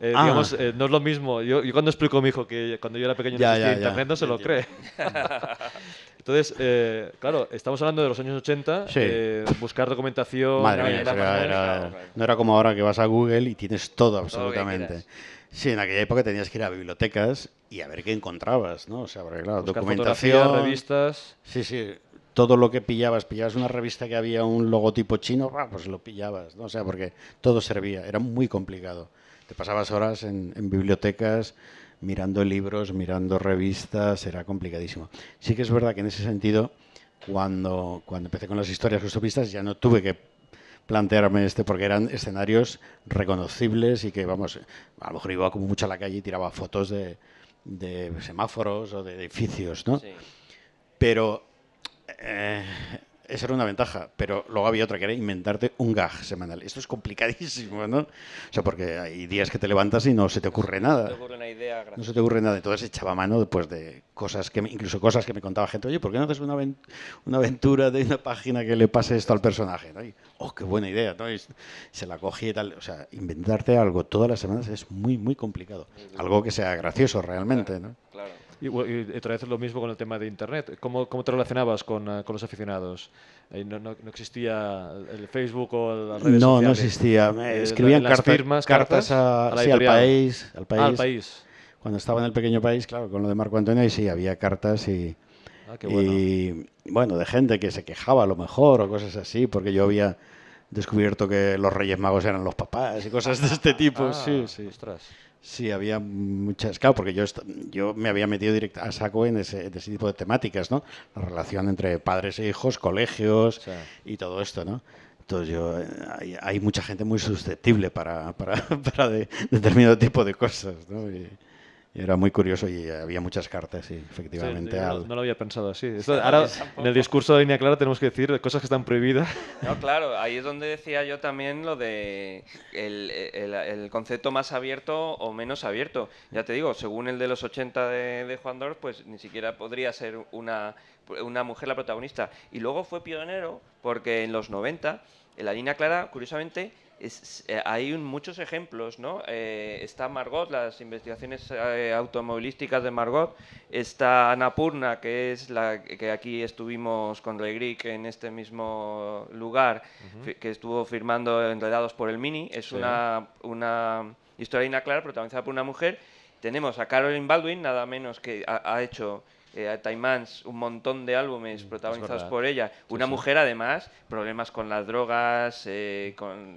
eh, ah. digamos, eh, no es lo mismo. Yo, cuando explico a mi hijo que cuando yo era pequeño no internet, no se lo cree. Entonces, eh, claro, estamos hablando de los años 80, eh, buscar documentación. no era como ahora que vas a Google y tienes todo absolutamente. sí, en aquella época tenías que ir a bibliotecas y a ver qué encontrabas, ¿no? O sea, documentación. revistas. Sí, sí. Todo lo que pillabas, pillabas una revista que había un logotipo chino, pues lo pillabas, ¿no? O sea, porque todo servía, era muy complicado. Te pasabas horas en bibliotecas, mirando libros, mirando revistas, era complicadísimo. Sí que es verdad que en ese sentido, cuando, cuando empecé con las historias justopistas, ya no tuve que plantearme este, porque eran escenarios reconocibles y que, vamos, a lo mejor iba como mucho a la calle y tiraba fotos de, semáforos o de edificios, ¿no? Pero eh, esa era una ventaja, pero luego había otra que era inventarte un gag semanal. Esto es complicadísimo, ¿no? O sea, porque hay días que te levantas y no se te ocurre nada. No se te ocurre una idea. No se te ocurre nada. Entonces echaba mano después de cosas que, incluso cosas que me contaba gente, oye, ¿por qué no haces una, una aventura de una página que le pase esto al personaje? ¿no? oh, qué buena idea, se la cogí y tal. O sea, inventarte algo todas las semanas es muy, muy complicado. Algo que sea gracioso realmente, ¿no? Y, y, otra vez lo mismo con el tema de Internet. ¿Cómo, te relacionabas con, eh, los aficionados? No, no, existía el Facebook o las redes no, No, existía. Eh, Escribían cartas, al, país, al país. Cuando estaba en el pequeño país, claro, con lo de Marco Antonio, y sí, había cartas y... Ah, bueno. Y bueno, de gente que se quejaba a lo mejor o cosas así, porque yo había descubierto que los Reyes Magos eran los papás y cosas de este tipo. Ah, sí, sí. Ostras. Sí, había muchas, claro, porque yo, yo me había metido directo a saco en ese, tipo de temáticas, ¿no? La relación entre padres e hijos, colegios y todo esto, ¿no? Entonces yo, eh, hay, mucha gente muy susceptible para, para, para de, determinado tipo de cosas, ¿no? Era muy curioso y había muchas cartas, y efectivamente. No lo había pensado así. ahora, en el discurso de línea clara tenemos que decir cosas que están prohibidas. No, claro, ahí es donde decía yo también lo de el, el, el concepto más abierto o menos abierto. Ya te digo, según el de los 80 de, Juan Dor, pues ni siquiera podría ser una, una mujer la protagonista. Y luego fue pionero porque en los 90, en la línea clara, curiosamente, eh, hay muchos ejemplos, ¿no? Eh, está Margot, las investigaciones eh, automovilísticas de Margot, está Anapurna, que es la que aquí estuvimos con Regric en este mismo lugar, que estuvo firmando Enredados por el Mini, es una, una historia inaclara protagonizada por una mujer. Tenemos a Caroline Baldwin, nada menos que ha hecho eh, un montón de álbumes mm, protagonizados por ella. Una mujer, además, problemas con las drogas, eh,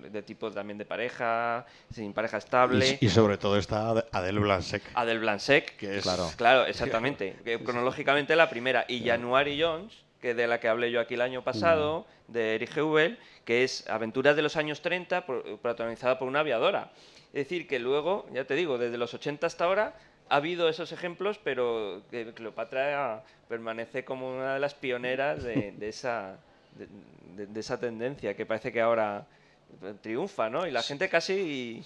de tipo también de pareja, sin pareja estable. Y, sobre todo está Adele Blansek. Adele Blansek, que es. Claro, exactamente. cronológicamente la primera. Y January Jones, que de la que hablé yo aquí el año pasado, mm. de Eric Hubel, que es Aventuras de los años 30, protagonizada por una aviadora. Es decir, que luego, ya te digo, desde los 80 hasta ahora ha habido esos ejemplos, pero Cleopatra permanece como una de las pioneras de, esa, de, esa tendencia que parece que ahora triunfa, ¿no? Y la gente casi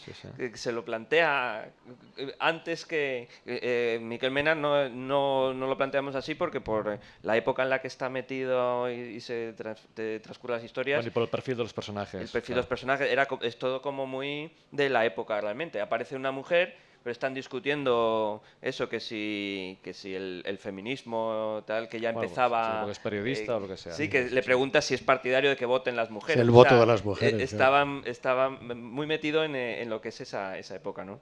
se lo plantea eh, antes que eh, eh Miquel Mena no, lo planteamos así porque por la época en la que está metido y, se transcurren las historias y por el perfil de los personajes el perfil de los personajes era es todo como muy de la época realmente aparece una mujer pero están discutiendo eso, que si, que si el, feminismo tal, que ya pues, empezaba... Sí, es periodista eh, o lo que sea. Sí, que le pregunta si es partidario de que voten las mujeres. El voto de las mujeres. Eh, estaban, estaban muy metido en, eh, en, lo que es esa, esa época, ¿no?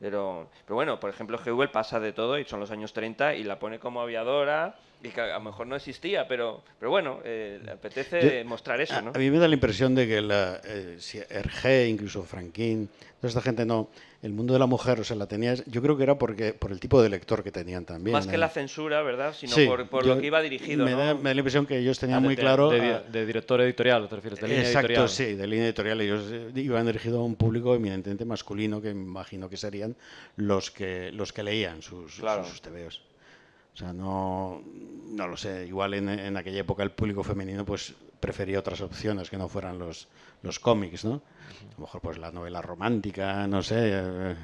Pero, pero bueno, por ejemplo, Google pasa de todo y son los años 30 y la pone como aviadora y que a lo mejor no existía, pero, pero bueno, eh, apetece mostrar eso, ¿no? A, mí me da la impresión de que la, eh, si Hergé, incluso Franquín, toda esta gente no, el mundo de la mujer, o sea, la tenías, yo creo que era porque por el tipo de lector que tenían también. Más que ¿eh? la censura, ¿verdad? Sino sí, por, por lo que iba dirigido. Me, da, me, da, la impresión que ellos tenían ah, muy claro. De, director editorial, ¿te refieres? De línea exacto, sí, de línea editorial. Ellos eh, iban dirigido a un público eminentemente masculino, que me imagino que serían los que, los que leían sus, claro. sus, sus o sea, no, no lo sé. Igual en, aquella época el público femenino pues prefería otras opciones que no fueran los, los cómics, ¿no? A lo mejor pues la novela romántica, no sé. Eh,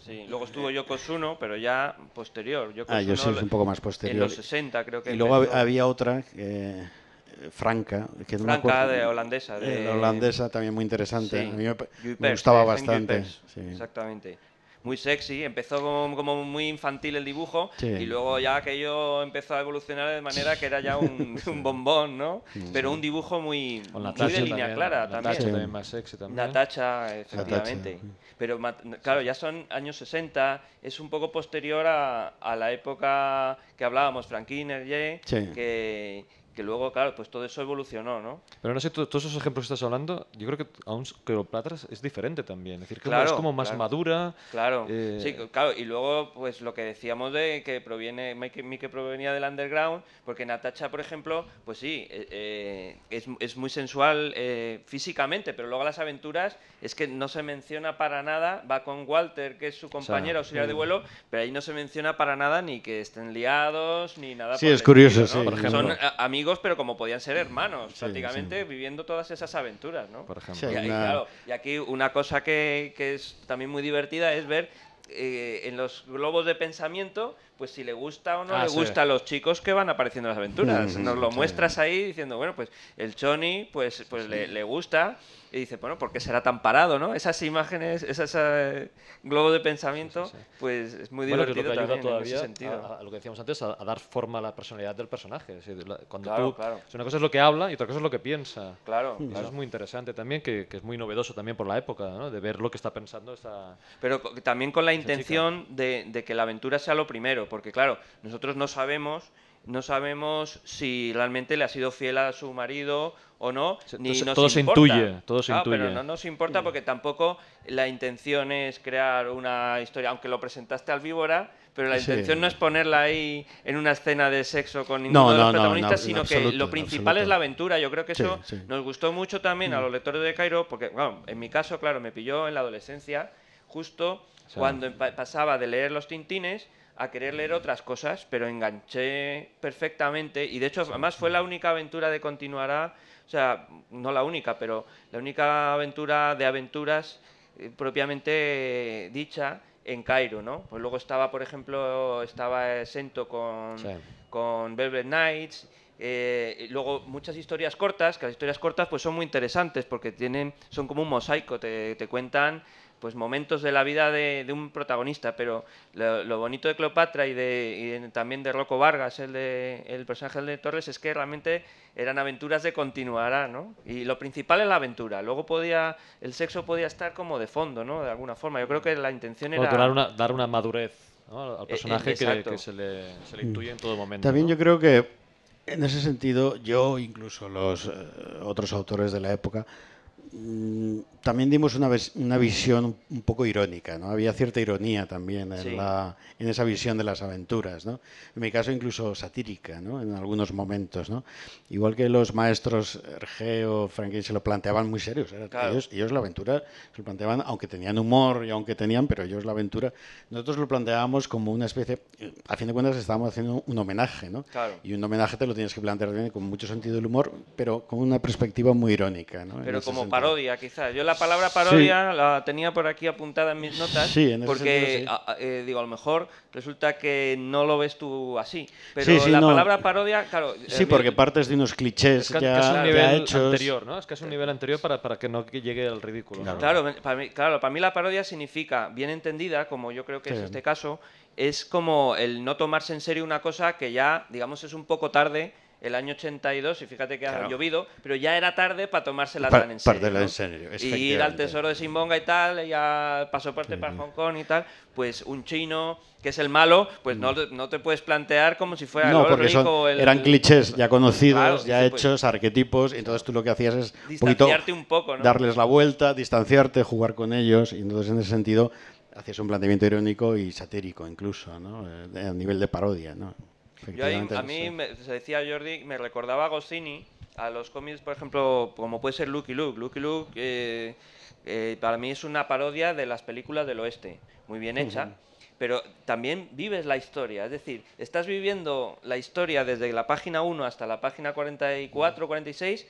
sí, luego estuvo yo uno pero ya posterior. ah, yo sí, un poco más posterior. En los 60 creo que. Y luego había otra, eh, eh, Franca, que Franca de holandesa. De... holandesa también muy interesante. A mí me, gustaba bastante. Exactamente muy sexy. Empezó como, muy infantil el dibujo y luego ya aquello empezó a evolucionar de manera que era ya un, bombón, ¿no? Pero un dibujo muy, de línea clara también. tacha también más sexy también. Natacha, efectivamente. Pero claro, ya son años 60, es un poco posterior a, la época que hablábamos, Frank Kiner, que que luego, claro, pues todo eso evolucionó, ¿no? Pero no sé, todos esos ejemplos que estás hablando, yo creo que aún Cleopatra es diferente también, es decir, que claro, es como más madura. Claro, eh, sí, claro, y luego, pues lo que decíamos de que proviene, Mike provenía del underground, porque Natacha, por ejemplo, pues sí, eh, eh, es, muy sensual físicamente, pero luego las aventuras es que no se menciona para nada, va con Walter, que es su compañero auxiliar de vuelo, pero ahí no se menciona para nada ni que estén liados, ni nada. Sí, es curioso, Por ejemplo. Son amigos pero como podían ser hermanos, prácticamente viviendo todas esas aventuras, ¿no? Por ejemplo. y, aquí una cosa que, es también muy divertida es ver eh, en los globos de pensamiento, pues si le gusta o no ah, le gusta a los chicos que van apareciendo en las aventuras. Mm, Nos lo muestras ahí diciendo, bueno, pues el Chony, pues, pues le, le, gusta y dice, bueno, ¿por qué será tan parado, no? Esas imágenes, ese eh, globo de pensamiento, pues es muy divertido también en ese sentido. A, lo que decíamos antes, a, dar forma a la personalidad del personaje. cuando tú, una cosa es lo que habla y otra cosa es lo que piensa. Claro. Eso es muy interesante también, que, que, es muy novedoso también por la época, ¿no? De ver lo que está pensando esa Pero también con la intención de, de que la aventura sea lo primero, porque claro, nosotros no sabemos no sabemos si realmente le ha sido fiel a su marido o no, ni todo se intuye, todo se ah, Pero no nos importa porque tampoco la intención es crear una historia, aunque lo presentaste al víbora, pero la intención no es ponerla ahí en una escena de sexo con ninguno de los sino que lo principal es la aventura. Yo creo que eso nos gustó mucho también a los mm. lectores de Cairo, porque en mi caso, claro, me pilló en la adolescencia, justo cuando pasaba de leer los Tintines a querer leer otras cosas, pero enganché perfectamente y de hecho además fue la única aventura de Continuará, o sea, no la única, pero la única aventura de aventuras eh, propiamente dicha en Cairo, ¿no? Pues luego estaba, por ejemplo, estaba Sento con, con Velvet Knights. Eh, luego muchas historias cortas, que las historias cortas pues son muy interesantes porque tienen, son como un mosaico, te, te cuentan pues momentos de la vida de, un protagonista, pero lo, bonito de Cleopatra y, de, también de Rocco Vargas, el, de, el personaje de Torres, es que realmente eran aventuras de continuará, ¿no? Y lo principal es la aventura, luego podía, el sexo podía estar como de fondo, ¿no? De alguna forma, yo creo que la intención era... dar, una, madurez al eh, personaje que, se, le, intuye en todo momento. También yo creo que en ese sentido, yo, incluso los eh, otros autores de la época, Mm, también dimos una, una, visión un poco irónica, ¿no? Había cierta ironía también en, la, en esa visión de las aventuras, ¿no? En mi caso incluso satírica, ¿no? En algunos momentos, ¿no? Igual que los maestros Hergé o Franklin se lo planteaban muy serios. Ellos, ellos, la aventura se lo planteaban, aunque tenían humor y aunque tenían, pero ellos la aventura... Nosotros lo planteábamos como una especie... A fin de cuentas estábamos haciendo un homenaje, ¿no? Y un homenaje te lo tienes que plantear con mucho sentido del humor, pero con una perspectiva muy irónica, ¿no? Pero como como parodia, quizás. Yo la palabra parodia la tenía por aquí apuntada en mis notas, porque eh, digo, a lo mejor resulta que no lo ves tú así, pero la palabra parodia, claro... Sí, eh, porque partes de unos clichés es que, es un nivel Anterior, ¿no? Es que es un nivel anterior para, para que no llegue al ridículo. Claro. claro, para mí la parodia significa, bien entendida, como yo creo que es este caso, es como el no tomarse en serio una cosa que ya, digamos, es un poco tarde el año 82, y fíjate que ha llovido, pero ya era tarde para tomarse la tan en serio. y ir al tesoro de Simbonga y tal, y al pasaporte para Hong Kong y tal, pues un chino que es el malo, pues no, no te puedes plantear como si fuera no, porque son, eran clichés ya conocidos, ya pues. hechos, arquetipos, y entonces tú lo que hacías es distanciarte un, poco, ¿no? darles la vuelta, distanciarte, jugar con ellos, y entonces en ese sentido hacías un planteamiento irónico y satírico incluso, ¿no? Eh, a nivel de parodia. ¿no? a mí, se decía Jordi, me recordaba a Goscinny, a los cómics, por ejemplo, como puede ser Lucky Luke. Lucky Luke eh, eh, para mí es una parodia de las películas del oeste, muy bien hecha. Pero también vives la historia, es decir, estás viviendo la historia desde la página 1 hasta la página 44, 46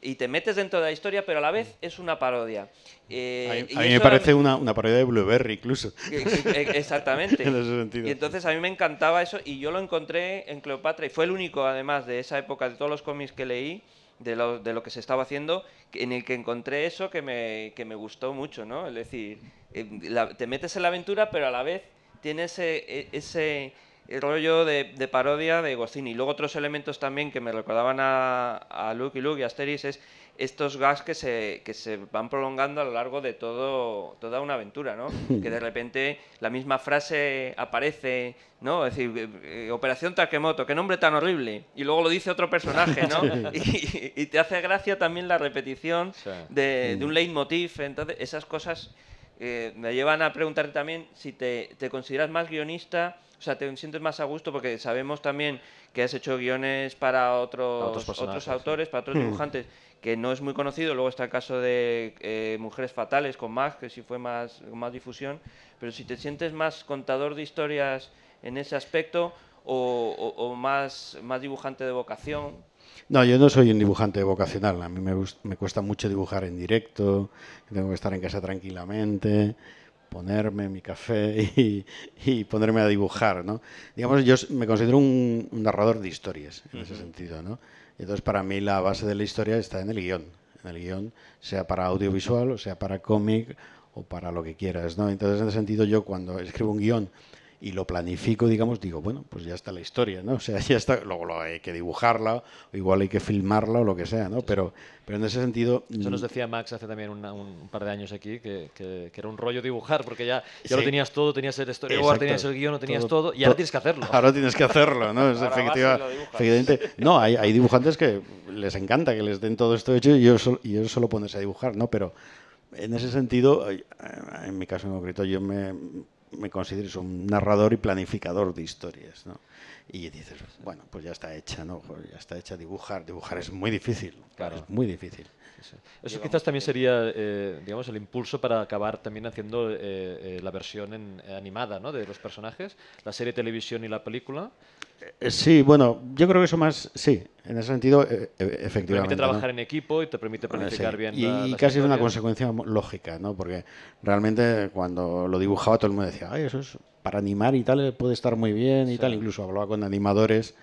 y te metes dentro de la historia, pero a la vez mm. es una parodia. a mí, eh, me parece una, parodia de Blueberry incluso. E, exactamente. Y entonces a mí me encantaba eso y yo lo encontré en Cleopatra y fue el único además de esa época de todos los cómics que leí. De lo, de lo que se estaba haciendo, en el que encontré eso que me, me gustó mucho, ¿no? Es decir, eh, te metes en la aventura, pero a la vez tienes eh, e, ese el rollo de, parodia de y Luego otros elementos también que me recordaban a, a Luke y Luke y Asterix es estos gags que se, que se van prolongando a lo largo de todo, toda una aventura, ¿no? Que de repente la misma frase aparece, ¿no? Es decir, eh, eh, Operación Takemoto, qué nombre tan horrible. Y luego lo dice otro personaje, ¿no? Y, te hace gracia también la repetición de, de un mm. leitmotiv. Entonces, esas cosas eh, me llevan a preguntarte también si te, te consideras más guionista o sea, te sientes más a gusto porque sabemos también que has hecho guiones para otros, otros, autores, para otros hmm. dibujantes, que no es muy conocido. Luego está el caso de eh, Mujeres Fatales con Max, que sí fue más, más difusión. Pero si te sientes más contador de historias en ese aspecto o, más, más dibujante de vocación. No, yo no soy un dibujante vocacional. A mí me, me cuesta mucho dibujar en directo, tengo que estar en casa tranquilamente ponerme mi café y, ponerme a dibujar, ¿no? Digamos, yo me considero un, narrador de historias, en ese sentido, ¿no? Entonces, para mí la base de la historia está en el guión, en el guión, sea para audiovisual, o sea para cómic, o para lo que quieras, ¿no? Entonces, en ese sentido, yo cuando escribo un guión y lo planifico, digamos, digo, bueno, pues ya está la historia, ¿no? O sea, ya está, luego lo hay que dibujarla, o igual hay que filmarla o lo que sea, ¿no? Pero, pero en ese sentido... Eso nos mm, decía Max hace también un par de años aquí, que, era un rollo dibujar, porque ya, ya lo tenías todo, tenías el storyboard, tenías el guión, tenías todo, y ahora tienes que hacerlo. Ahora tienes que hacerlo, ¿no? efectivamente. No, hay, hay, dibujantes que les encanta que les den todo esto hecho y ellos, y solo pones a dibujar, ¿no? Pero en ese sentido, en mi caso en concreto, yo me me consideres un narrador y planificador de historias, ¿no? Y dices, bueno, pues ya está hecha, ¿no? Ya está hecha dibujar. Dibujar es muy difícil, claro. Es muy difícil. Eso quizás también sería, eh, digamos, el impulso para acabar también haciendo eh, eh, la versión animada de los personajes, la serie televisión y la película. Sí, bueno, yo creo que eso más, sí, en ese sentido, efectivamente. Te permite trabajar en equipo y te permite planificar bien. Y, casi es una consecuencia lógica, ¿no? Porque realmente cuando lo dibujaba todo el mundo decía, ay, eso es para animar y tal, puede estar muy bien y tal. Incluso hablaba con animadores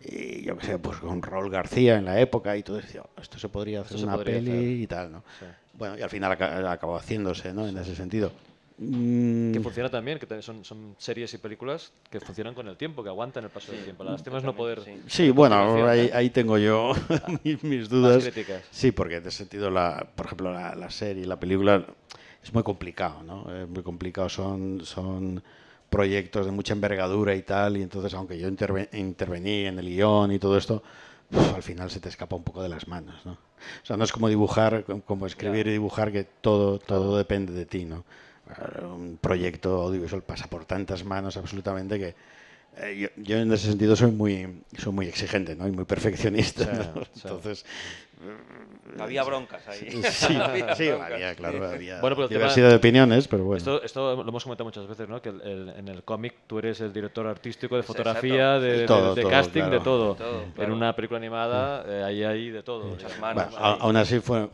y yo qué sé, pues con Rol García en la época y todo eso, oh, esto se podría hacer una peli y tal, ¿no? Bueno, y al final acabó haciéndose, ¿no? En ese sentido. Mm. Que funciona también, que son, son, series y películas que funcionan con el tiempo, que aguantan el paso del tiempo. Las temas no poder. Sí, bueno, ahí, ahí, tengo yo mis, dudas. críticas. Sí, porque en ese sentido, la, por ejemplo, la, serie y la película, es muy complicado, ¿no? Es muy complicado, son. son proyectos de mucha envergadura y tal, y entonces aunque yo intervení en el guión y todo esto, al final se te escapa un poco de las manos, ¿no? O sea, no es como dibujar, como escribir y dibujar, que todo, todo depende de ti, ¿no? Un proyecto audiovisual pasa por tantas manos absolutamente que, eh, yo, en ese sentido soy muy soy muy exigente ¿no? y muy perfeccionista. Entonces, había broncas ahí. Sí, había, claro, diversidad de opiniones, pero bueno. Esto, lo hemos comentado muchas veces, ¿no? Que en el cómic tú eres el director artístico de fotografía, de, casting, de todo. en una película animada mm. eh, hay ahí de todo. Muchas manos. aún así fueron,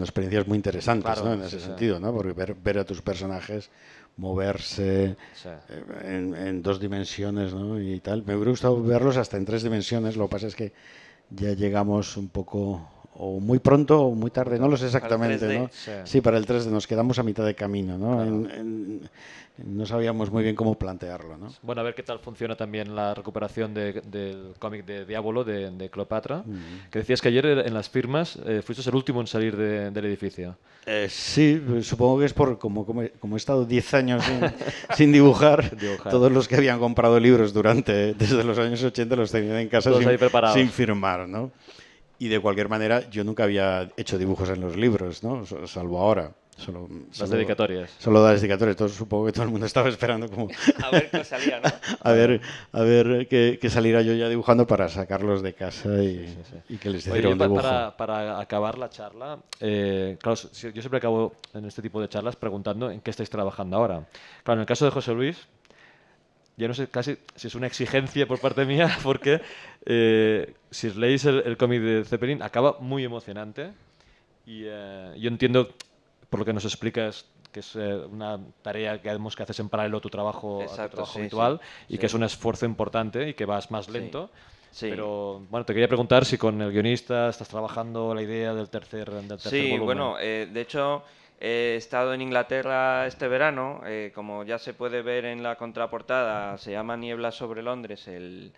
experiencias muy interesantes, En ese sentido, ¿no? Porque ver, a tus personajes moverse eh, en, dos dimensiones y tal. Me hubiera gustado verlos hasta en tres dimensiones, lo que pasa es que ya llegamos un poco o muy pronto o muy tarde, no lo sé exactamente. sí. para el 3 nos quedamos a mitad de camino, ¿no? no sabíamos muy bien cómo plantearlo, ¿no? Bueno, a ver qué tal funciona también la recuperación del cómic de Diablo de, Cleopatra, que decías que ayer eh, en las firmas eh, fuiste el último en salir del edificio. Eh, sí, pues, supongo que es por como, como, he estado 10 años sin, dibujar, todos los que habían comprado libros durante desde los años 80 los tenían en casa sin, sin firmar, ¿no? Y de cualquier manera, yo nunca había hecho dibujos en los libros, ¿no? Salvo ahora. Solo, las dedicatorias. Solo las dedicatorias. supongo que todo el mundo estaba esperando como... a ver qué salía, a ver, a ver que, saliera yo ya dibujando para sacarlos de casa y, que les diera un dibujo. Para, acabar la charla, eh, claro, yo siempre acabo en este tipo de charlas preguntando en qué estáis trabajando ahora. Claro, en el caso de José Luis, yo no sé casi si es una exigencia por parte mía, porque eh, si leéis el, cómic de Zeppelin, acaba muy emocionante. Y eh, yo entiendo, por lo que nos explicas, que es eh, una tarea que que haces en paralelo a tu trabajo, habitual y que es un esfuerzo importante y que vas más lento. Pero bueno, te quería preguntar si con el guionista estás trabajando la idea del tercer, del sí, bueno, de hecho He estado en Inglaterra este verano, eh, como ya se puede ver en la contraportada, se llama Niebla sobre Londres el,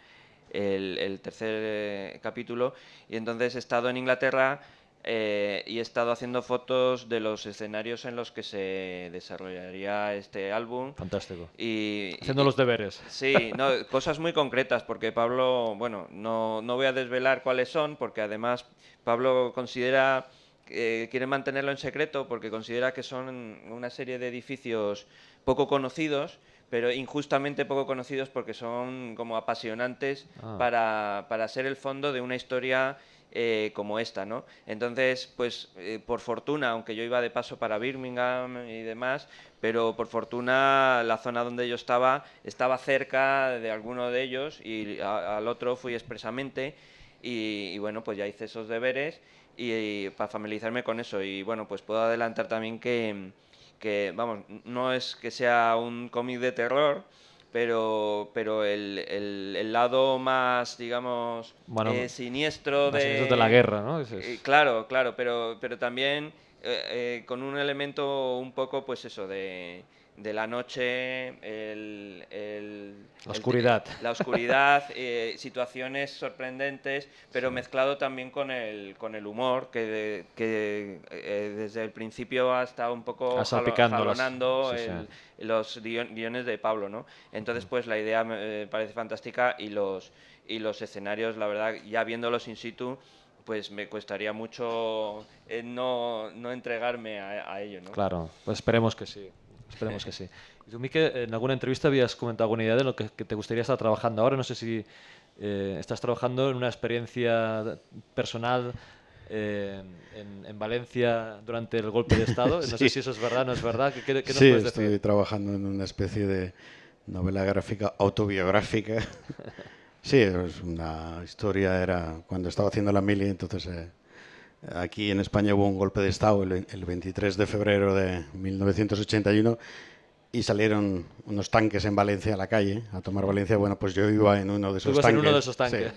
tercer eh, capítulo, y entonces he estado en Inglaterra eh, y he estado haciendo fotos de los escenarios en los que se desarrollaría este álbum. Fantástico. Y, haciendo los deberes. Sí, cosas muy concretas, porque Pablo, bueno, no, no voy a desvelar cuáles son, porque además Pablo considera eh, quieren mantenerlo en secreto porque considera que son una serie de edificios poco conocidos, pero injustamente poco conocidos porque son como apasionantes ah. para, para ser el fondo de una historia eh, como esta, ¿no? Entonces, pues eh, por fortuna, aunque yo iba de paso para Birmingham y demás, pero por fortuna la zona donde yo estaba estaba cerca de alguno de ellos y al otro fui expresamente y, y, bueno, pues ya hice esos deberes y, para familiarizarme con eso. Y bueno, pues puedo adelantar también que, que vamos, no es que sea un cómic de terror, pero, pero el, el, lado más, digamos, bueno, eh, siniestro, de, siniestro de... la guerra, ¿no? Eh, claro, claro, pero, pero también eh, con un elemento un poco, pues eso, de de la noche, el, la oscuridad, la eh, oscuridad situaciones sorprendentes, pero mezclado también con el, con el humor, que, que eh, desde el principio ha estado un poco jalonando los guiones de Pablo. ¿no? Entonces, pues la idea me eh, parece fantástica y los, y los escenarios, la verdad, ya viéndolos in situ, pues me costaría mucho no, no, entregarme a, a ello. ¿no? Claro, pues esperemos que sí. Esperemos que sí. en alguna entrevista habías comentado alguna idea de lo que, te gustaría estar trabajando ahora. No sé si eh, estás trabajando en una experiencia personal eh, en, Valencia durante el golpe de Estado. No sé si eso es verdad o no es verdad. sí, estoy trabajando en una especie de novela gráfica autobiográfica. sí, es una historia, era cuando estaba haciendo la mili, entonces... Eh, Aquí en España hubo un golpe de Estado el, 23 de febrero de 1981 y salieron unos tanques en Valencia a la calle, a tomar Valencia. Bueno, pues yo iba en uno de esos tanques. en uno de esos tanques.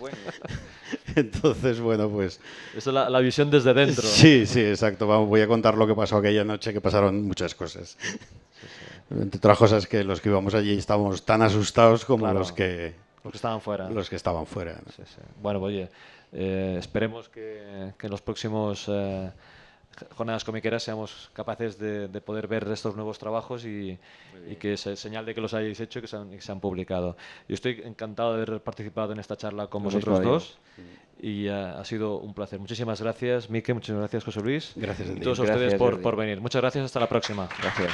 Entonces, bueno, pues... Esa es la, visión desde dentro. Sí, sí, exacto. voy a contar lo que pasó aquella noche, que pasaron muchas cosas. Entre otras cosas que los que íbamos allí estábamos tan asustados como los que... Los que estaban fuera. Los que estaban fuera. Bueno, pues, oye... Eh, esperemos que, en los próximos eh, jornadas comiqueras seamos capaces de, poder ver estos nuevos trabajos y, que se señal de que los hayáis hecho y que se han, publicado. Yo estoy encantado de haber participado en esta charla con vosotros dos y eh, ha, sido un placer. Muchísimas gracias, Mike, muchas gracias, José Luis. Gracias, a todos ustedes por, por, venir. Muchas gracias, hasta la próxima. Gracias.